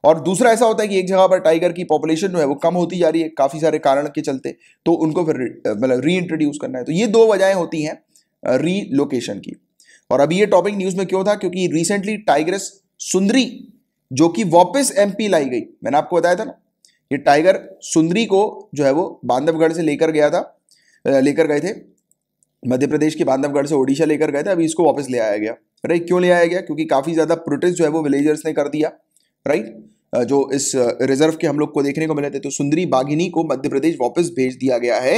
और दूसरा ऐसा होता है कि एक जगह पर टाइगर की पॉपुलेशन जो है वो कम होती जा रही है काफ़ी सारे कारण के चलते तो उनको फिर मतलब री इंट्रोड्यूस करना है तो ये दो वजहें होती हैं रीलोकेशन की और अभी ये टॉपिक न्यूज़ में क्यों था क्योंकि रिसेंटली टाइग्रेस सुंदरी जो कि वापस एमपी लाई गई मैंने आपको बताया था ना ये टाइगर सुंदरी को जो है वो बांधवगढ़ से लेकर गया था लेकर गए थे मध्य प्रदेश के बांधवगढ़ से ओडिशा लेकर गए थे अभी इसको वापस ले आया गया अरे क्यों ले आया गया क्योंकि काफ़ी ज़्यादा प्रोटेस्ट जो है वो विलेजर्स ने कर दिया राइट uh, जो इस रिजर्व uh, के हम लोग को देखने को मिले थे तो सुंदरी बाघिनी को मध्य प्रदेश वापस भेज दिया गया है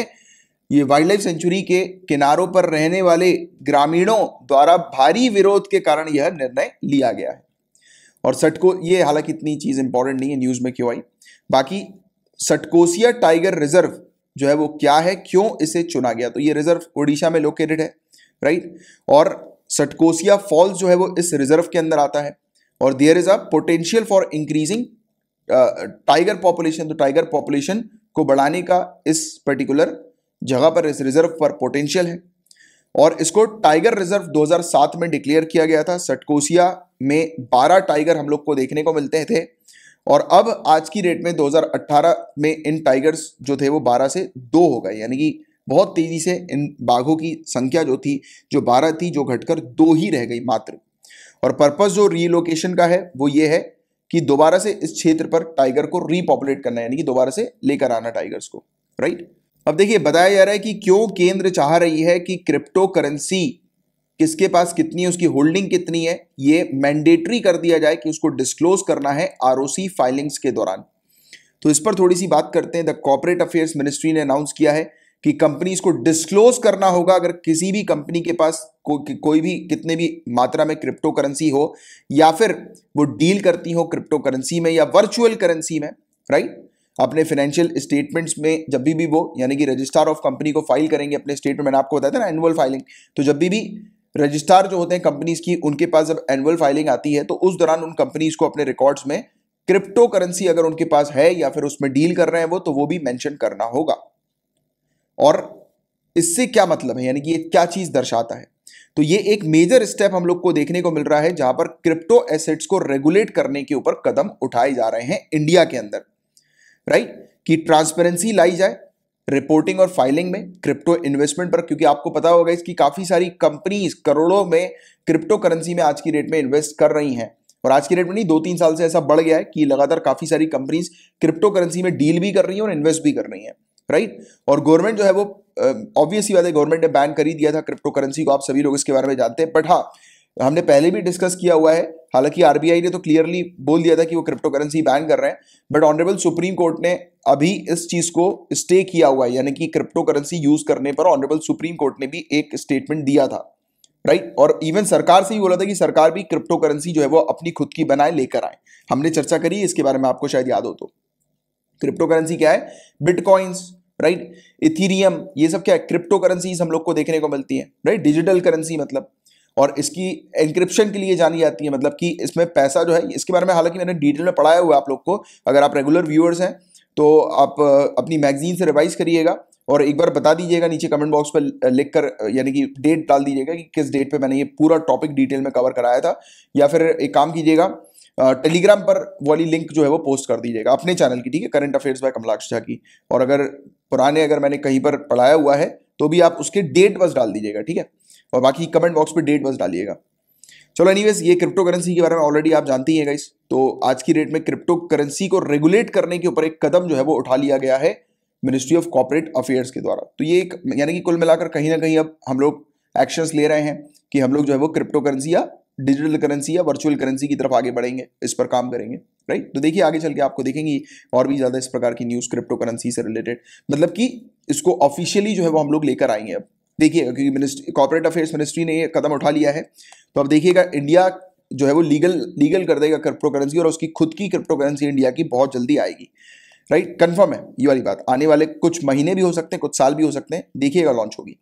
ये वाइल्ड लाइफ सेंचुरी के किनारों पर रहने वाले ग्रामीणों द्वारा भारी विरोध के कारण यह निर्णय लिया गया है और सटको ये हालांकि इतनी चीज़ इंपॉर्टेंट नहीं है न्यूज़ में क्यों आई बाकी सटकोसिया टाइगर रिजर्व जो है वो क्या है क्यों इसे चुना गया तो ये रिजर्व ओडिशा में लोकेटेड है राइट और सटकोसिया फॉल्स जो है वो इस रिजर्व के अंदर आता है और there is a potential for increasing tiger population तो टाइगर पॉपुलेशन को बढ़ाने का इस पर्टिकुलर जगह पर इस रिजर्व पर पोटेंशियल है और इसको टाइगर रिजर्व 2007 में डिक्लेयर किया गया था सटकोसिया में 12 टाइगर हम लोग को देखने को मिलते थे और अब आज की डेट में 2018 में इन टाइगर्स जो थे वो 12 से दो हो गए यानी कि बहुत तेज़ी से इन बाघों की संख्या जो थी जो 12 थी जो घटकर दो ही रह गई मात्र और पर्पज़ जो रीलोकेशन का है वो ये है कि दोबारा से इस क्षेत्र पर टाइगर को रीपॉपुलेट करना यानी कि दोबारा से लेकर आना टाइगर्स को राइट अब देखिए बताया जा रहा है कि क्यों केंद्र चाह रही है कि क्रिप्टो करेंसी किसके पास कितनी है उसकी होल्डिंग कितनी है ये मैंडेटरी कर दिया जाए कि उसको डिस्क्लोज करना है आर फाइलिंग्स के दौरान तो इस पर थोड़ी सी बात करते हैं द कॉपरेट अफेयर्स मिनिस्ट्री ने अनाउंस किया है कि कंपनीज को डिस्क्लोज करना होगा अगर किसी भी कंपनी के पास को, कि, कोई भी कितने भी मात्रा में क्रिप्टो करेंसी हो या फिर वो डील करती हो क्रिप्टो करेंसी में या वर्चुअल करेंसी में राइट अपने फाइनेंशियल स्टेटमेंट्स में जब भी भी वो यानी कि रजिस्ट्रार ऑफ कंपनी को फाइल करेंगे अपने स्टेटमेंट मैंने आपको बताया था ना एनुअल फाइलिंग तो जब भी भी रजिस्ट्रार जो होते हैं कंपनीज की उनके पास जब एनुअल फाइलिंग आती है तो उस दौरान उन कंपनीज को अपने रिकॉर्ड्स में क्रिप्टो करेंसी अगर उनके पास है या फिर उसमें डील कर रहे हैं वो तो वो भी मेंशन करना होगा और इससे क्या मतलब है यानी कि ये क्या चीज़ दर्शाता है तो ये एक मेजर स्टेप हम लोग को देखने को मिल रहा है जहां पर क्रिप्टो एसेट्स को रेगुलेट करने के ऊपर कदम उठाए जा रहे हैं इंडिया के अंदर राइट कि ट्रांसपेरेंसी लाई जाए रिपोर्टिंग और फाइलिंग में क्रिप्टो इन्वेस्टमेंट पर क्योंकि आपको पता होगा इसकी काफ़ी सारी कंपनीज करोड़ों में क्रिप्टो करेंसी में आज की डेट में इन्वेस्ट कर रही हैं और आज की डेट में नहीं दो तीन साल से ऐसा बढ़ गया है कि लगातार काफ़ी सारी कंपनीज क्रिप्टो करेंसी में डील भी कर रही हैं और इन्वेस्ट भी कर रही हैं राइट और गवर्नमेंट जो है वो ऑब्वियसली बात है गवर्नमेंट ने बैन कर ही दिया था क्रिप्टो करेंसी को आप सभी लोग इसके बारे में जानते हैं बट हाँ हमने पहले भी डिस्कस किया हुआ है हालांकि आरबीआई ने तो क्लियरली बोल दिया था कि वो क्रिप्टो करेंसी बैन कर रहे हैं बट ऑनरेबल सुप्रीम कोर्ट ने अभी इस चीज को स्टे किया हुआ है यानी कि क्रिप्टो करेंसी यूज करने पर ऑनरेबल सुप्रीम कोर्ट ने भी एक स्टेटमेंट दिया था राइट right? और इवन सरकार से ही बोला था कि सरकार भी क्रिप्टो करेंसी जो है वो अपनी खुद की बनाए लेकर आए हमने चर्चा करी इसके बारे में आपको शायद याद हो तो क्रिप्टो करेंसी क्या है बिटकॉइंस राइट इथीरियम ये सब क्या है क्रिप्टो करेंसीज हम लोग को देखने को मिलती है राइट डिजिटल करेंसी मतलब और इसकी एनक्रिप्शन के लिए जानी जाती है मतलब कि इसमें पैसा जो है इसके बारे में हालांकि मैंने डिटेल में पढ़ाया हुआ आप लोग को अगर आप रेगुलर व्यूअर्स हैं तो आप अपनी मैगजीन से रिवाइज करिएगा और एक बार बता दीजिएगा नीचे कमेंट बॉक्स पर लिख कर यानी कि डेट डाल दीजिएगा कि किस डेट पे मैंने ये पूरा टॉपिक डिटेल में कवर कराया था या फिर एक काम कीजिएगा टेलीग्राम पर वाली लिंक जो है वो पोस्ट कर दीजिएगा अपने चैनल की ठीक है current affairs by Kamalaksh Jha की और अगर पुराने अगर मैंने कहीं पर पढ़ाया हुआ है तो भी आप उसके डेट बस डाल दीजिएगा ठीक है और बाकी कमेंट बॉक्स पर डेट बस डालिएगा चलो एनीवेज ये क्रिप्टो करेंसी के बारे में ऑलरेडी आप जानती हैं गाइस तो आज की डेट में क्रिप्टो करेंसी को रेगुलेट करने के ऊपर एक कदम जो है वो उठा लिया गया है मिनिस्ट्री ऑफ कॉपरेट अफेयर्स के द्वारा तो ये एक यानी कि कुल मिलाकर कहीं ना कहीं अब हम लोग एक्शंस ले रहे हैं कि हम लोग जो है वो क्रिप्टो करेंसी या डिजिटल करेंसी या वर्चुअल करेंसी की तरफ आगे बढ़ेंगे इस पर काम करेंगे राइट तो देखिए आगे चल के आपको देखेंगे और भी ज़्यादा इस प्रकार की न्यूज़ क्रिप्टो करेंसी से रिलेटेड मतलब कि इसको ऑफिशियली जो है वो हम लोग लेकर आएंगे अब देखिएगा क्योंकि मिनिस्ट्री कॉर्पोरेट अफेयर्स मिनिस्ट्री ने ये कदम उठा लिया है तो अब देखिएगा इंडिया जो है वो लीगल लीगल कर देगा क्रिप्टो करेंसी और उसकी खुद की क्रिप्टो करेंसी इंडिया की बहुत जल्दी आएगी राइट कंफर्म है ये वाली बात आने वाले कुछ महीने भी हो सकते हैं कुछ साल भी हो सकते हैं देखिएगा लॉन्च होगी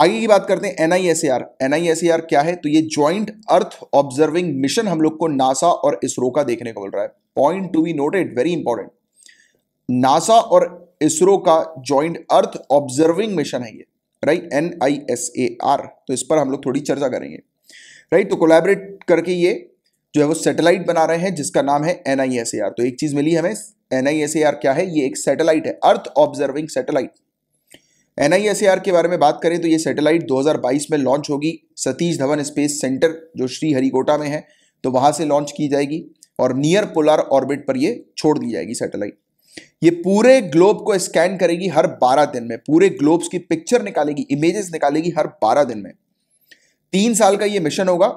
आगे की बात करते हैं एनआईएसएआर एनआईएसएआर क्या है तो ये ज्वाइंट अर्थ ऑब्जर्विंग मिशन हम लोग को नासा और इसरो का देखने को मिल रहा है point to be noted very important NASA और इसरो का ज्वाइंट अर्थ ऑब्जर्विंग मिशन है ये right N I S A R तो इस पर हम लोग थोड़ी चर्चा करेंगे राइट तो कोलैबोरेट करके ये जो है वो सैटेलाइट बना रहे हैं जिसका नाम है N I S A R तो एक चीज मिली हमें N I S A R क्या है ये एक सैटेलाइट है अर्थ ऑब्जर्विंग सैटेलाइट एन के बारे में बात करें तो ये सैटेलाइट 2022 में लॉन्च होगी सतीश धवन स्पेस सेंटर जो श्री हरिकोटा में है तो वहाँ से लॉन्च की जाएगी और नियर पोलर ऑर्बिट पर ये छोड़ दी जाएगी सैटेलाइट ये पूरे ग्लोब को स्कैन करेगी हर 12 दिन में पूरे ग्लोब्स की पिक्चर निकालेगी इमेजेस निकालेगी हर 12 दिन में तीन साल का ये मिशन होगा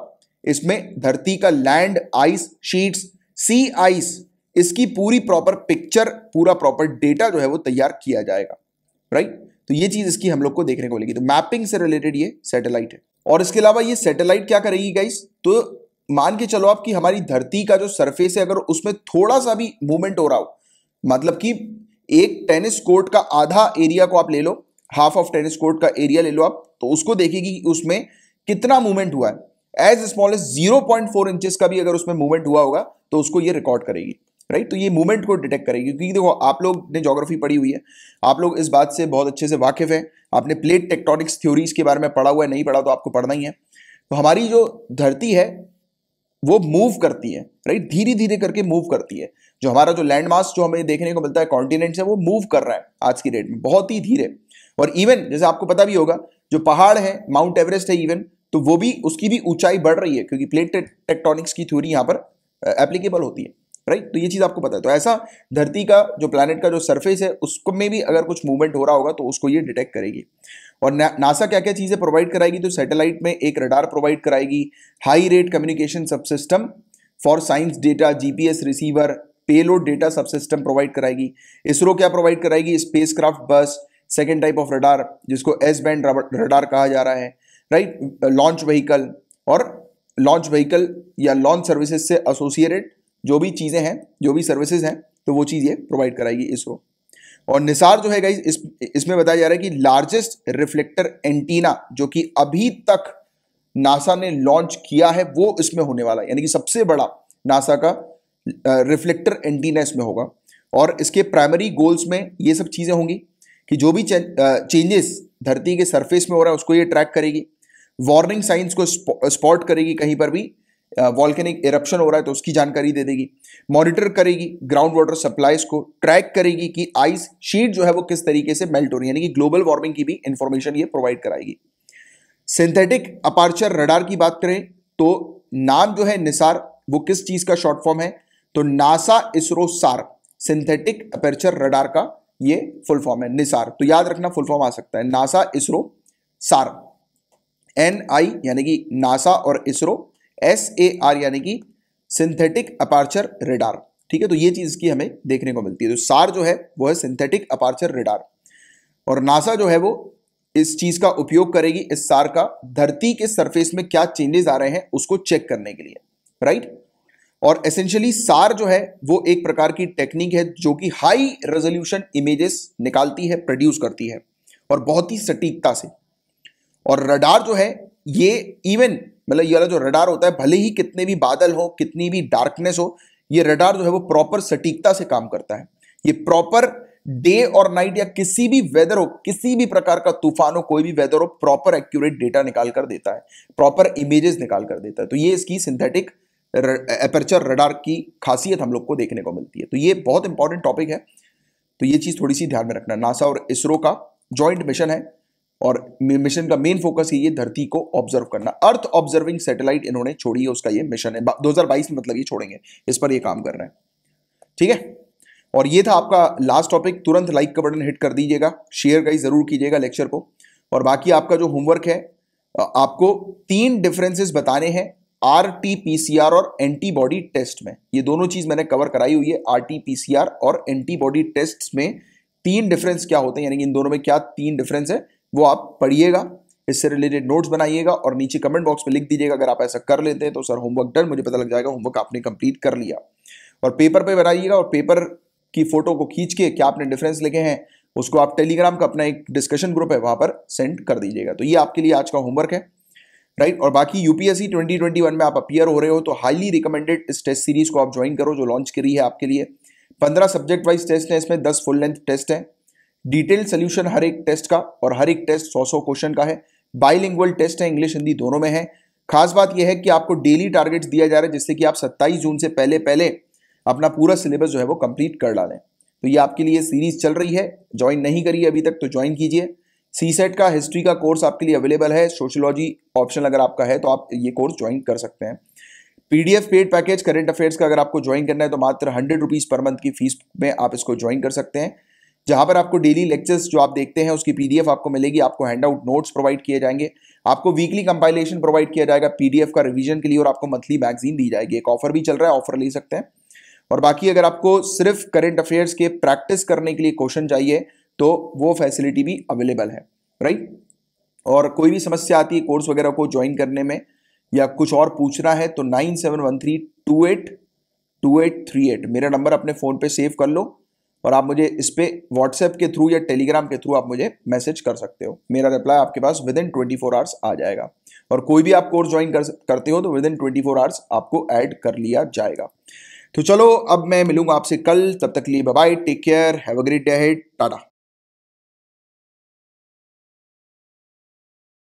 इसमें धरती का land ice sheets sea ice इसकी पूरी प्रॉपर पिक्चर पूरा प्रॉपर डेटा जो है वो तैयार किया जाएगा राइट तो ये चीज़ इसकी हम लोग को देखने को मिलेगी तो मैपिंग से रिलेटेड ये सैटेलाइट है और इसके अलावा ये सैटेलाइट क्या करेगी गाइस तो मान के चलो आप कि हमारी धरती का जो सरफेस है अगर उसमें थोड़ा सा भी मूवमेंट हो रहा हो मतलब कि एक टेनिस कोर्ट का आधा एरिया को आप ले लो हाफ ऑफ टेनिस कोर्ट का एरिया ले लो आप तो उसको देखेगी कि उसमें कितना मूवमेंट हुआ है as small as zero point four inches का भी अगर उसमें मूवमेंट हुआ होगा तो उसको ये रिकॉर्ड करेगी राइट तो ये मूवमेंट को डिटेक्ट करेगी क्योंकि देखो आप लोग ने जोग्राफी पढ़ी हुई है आप लोग इस बात से बहुत अच्छे से वाकिफ़ है आपने प्लेट टेक्टोनिक्स थ्योरीज के बारे में पढ़ा हुआ है नहीं पढ़ा तो आपको पढ़ना ही है तो हमारी जो धरती है वो मूव करती है राइट धीरे धीरे करके मूव करती है जो हमारा जो लैंड जो हमें देखने को मिलता है कॉन्टिनेंट है वो मूव कर रहा है आज की डेट में बहुत ही धीरे और इवन जैसे आपको पता भी होगा जो पहाड़ है माउंट एवरेस्ट है इवन तो वो भी उसकी भी ऊंचाई बढ़ रही है क्योंकि प्लेट टेक्टोनिक्स की थ्योरी यहाँ पर एप्लीकेबल होती है राइट तो ये चीज़ आपको पता है तो ऐसा धरती का जो प्लानट का जो सरफेस है उसको में भी अगर कुछ मूवमेंट हो रहा होगा तो उसको ये डिटेक्ट करेगी और ना, नासा क्या क्या चीज़ें प्रोवाइड कराएगी तो सैटेलाइट में एक रडार प्रोवाइड कराएगी high rate communication sub system for science data GPS receiver payload data sub system provide कराएगी इसरो क्या प्रोवाइड कराएगी space bus second type of radar जिसको एस बैंड रडार कहा जा रहा है राइट लॉन्च व्हीकल और लॉन्च व्हीकल या लॉन्च सर्विसेज से एसोसिएटेड जो भी चीज़ें हैं जो भी सर्विसेज हैं तो वो चीज़ ये प्रोवाइड कराएगी इसरो और निसार जो है गाइज इस इसमें बताया जा रहा है कि लार्जेस्ट रिफ्लेक्टर एंटीना जो कि अभी तक नासा ने लॉन्च किया है वो इसमें होने वाला है यानी कि सबसे बड़ा नासा का रिफ्लेक्टर एंटीना इसमें होगा और इसके प्राइमरी गोल्स में ये सब चीज़ें होंगी कि जो भी चेंजेस धरती के सरफेस में हो रहा है उसको ये ट्रैक करेगी वार्निंग साइंस को स्पॉट करेगी कहीं पर भी वॉल्केनिक इरप्शन हो रहा है तो उसकी जानकारी दे देगी मॉनिटर करेगी ग्राउंड वाटर सप्लाईज को ट्रैक करेगी कि आइस शीट जो है वो किस तरीके से मेल्ट हो रही है यानी कि ग्लोबल वार्मिंग की भी इंफॉर्मेशन ये प्रोवाइड कराएगी सिंथेटिक अपार्चर रडार की बात करें तो नाम जो है निसार वो किस चीज का शॉर्ट फॉर्म है तो नासा इसरो सार सिंथेटिक अपर्चर रडार का ये फुल फॉर्म है निसार तो याद रखना फुल फॉर्म आ सकता है नासा इसरो सार एन आई यानी कि नासा और इसरो एस ए आर यानी कि सिंथेटिक अपार्चर रेडार ठीक है तो ये चीज़ की हमें देखने को मिलती है तो सार जो है वो है सिंथेटिक अपार्चर रेडार और नासा जो है वो इस चीज़ का उपयोग करेगी इस सार का धरती के सरफेस में क्या चेंजेस आ रहे हैं उसको चेक करने के लिए राइट और एसेंशियली सार जो है वो एक प्रकार की टेक्निक है जो कि हाई रेजोल्यूशन इमेजेस निकालती है प्रोड्यूस करती है और बहुत ही सटीकता से और रडार जो है ये इवन मतलब ये वाला जो रडार होता है भले ही कितने भी बादल हो कितनी भी डार्कनेस हो ये रडार जो है वो प्रॉपर सटीकता से काम करता है ये प्रॉपर डे और नाइट या किसी भी वेदर हो किसी भी प्रकार का तूफान हो कोई भी वेदर हो प्रॉपर एक्यूरेट डेटा निकाल कर देता है प्रॉपर इमेजेस निकाल कर देता है तो ये इसकी सिंथेटिक एपर्चर रडार की खासियत हम लोग को देखने को मिलती है तो ये बहुत इंपॉर्टेंट टॉपिक है तो ये चीज़ थोड़ी सी ध्यान में रखना नासा और इसरो का ज्वाइंट मिशन है और मिशन का मेन फोकस ही ये धरती को ऑब्जर्व करना अर्थ ऑब्जर्विंग सैटेलाइट इन्होंने छोड़ी है उसका ये मिशन है 2022 में मतलब ये छोड़ेंगे इस पर ये काम कर रहे हैं ठीक है और ये था आपका लास्ट टॉपिक तुरंत लाइक का बटन हिट कर दीजिएगा शेयर का ही जरूर कीजिएगा लेक्चर को और बाकी आपका जो होमवर्क है आपको तीन डिफरेंसेस बताने हैं R T P C R और एंटीबॉडी टेस्ट में ये दोनों चीज मैंने कवर कराई हुई है R T P C R और एंटीबॉडी टेस्ट में तीन डिफरेंस क्या होते हैं यानी कि इन दोनों में क्या तीन डिफरेंस है वो आप पढ़िएगा इससे रिलेटेड नोट्स बनाइएगा और नीचे कमेंट बॉक्स में लिख दीजिएगा अगर आप ऐसा कर लेते हैं तो सर होमवर्क डन मुझे पता लग जाएगा होमवर्क आपने कंप्लीट कर लिया और पेपर पे बनाइएगा और पेपर की फोटो को खींच के क्या आपने डिफरेंस लिखे हैं उसको आप टेलीग्राम का अपना एक डिस्कशन ग्रुप है वहां पर सेंड कर दीजिएगा तो ये आपके लिए आज का होमवर्क है राइट और बाकी यूपीएससी 2021 में आप अपियर हो रहे हो तो हाईली रिकमेंडेड इस टेस्ट सीरीज को आप ज्वाइन करो जो लॉन्च करी है आपके लिए पंद्रह सब्जेक्ट वाइज टेस्ट हैं इसमें दस फुल लेंथ टेस्ट हैं डिटेल सोल्यूशन हर एक टेस्ट का और हर एक टेस्ट सौ सौ क्वेश्चन का है बाईलिंगुअल टेस्ट है इंग्लिश हिंदी दोनों में है खास बात यह है कि आपको डेली टारगेट्स दिया जा रहा है जिससे कि आप 27 जून से पहले पहले अपना पूरा सिलेबस जो है वो कंप्लीट कर डालें तो ये आपके लिए सीरीज चल रही है ज्वाइन नहीं करिए अभी तक तो ज्वाइन कीजिए सी सेट का हिस्ट्री का कोर्स आपके लिए अवेलेबल है सोशोलॉजी ऑप्शन अगर आपका है तो आप ये कोर्स ज्वाइन कर सकते हैं PDF paid package current affairs का अगर आपको ज्वाइन करना है तो मात्र हंड्रेड रुपीज़ पर मंथ की फीस में आप इसको ज्वाइन कर सकते हैं जहां पर आपको डेली लेक्चर्स जो आप देखते हैं उसकी पीडीएफ आपको मिलेगी आपको हैंड आउट नोट्स प्रोवाइड किए जाएंगे आपको वीकली कंपाइलेशन प्रोवाइड किया जाएगा पीडीएफ का रिवीजन के लिए और आपको मंथली मैगजीन दी जाएगी एक ऑफर भी चल रहा है ऑफर ले सकते हैं और बाकी अगर आपको सिर्फ करंट अफेयर्स के प्रैक्टिस करने के लिए क्वेश्चन चाहिए तो वो फैसिलिटी भी अवेलेबल है राइट और कोई भी समस्या आती है कोर्स वगैरह को ज्वाइन करने में या कुछ और पूछना है तो nine seven one three two eight two eight three eight मेरा नंबर अपने फ़ोन पे सेव कर लो और आप मुझे इस पर व्हाट्सएप के थ्रू या टेलीग्राम के थ्रू आप मुझे मैसेज कर सकते हो मेरा रिप्लाई आपके पास within twenty four hours आ जाएगा और कोई भी आप कोर्स ज्वाइन कर करते हो तो within twenty four hours आपको ऐड कर लिया जाएगा तो चलो अब मैं मिलूंगा आपसे कल तब तक लिए bye take care have a great day हेड टाटा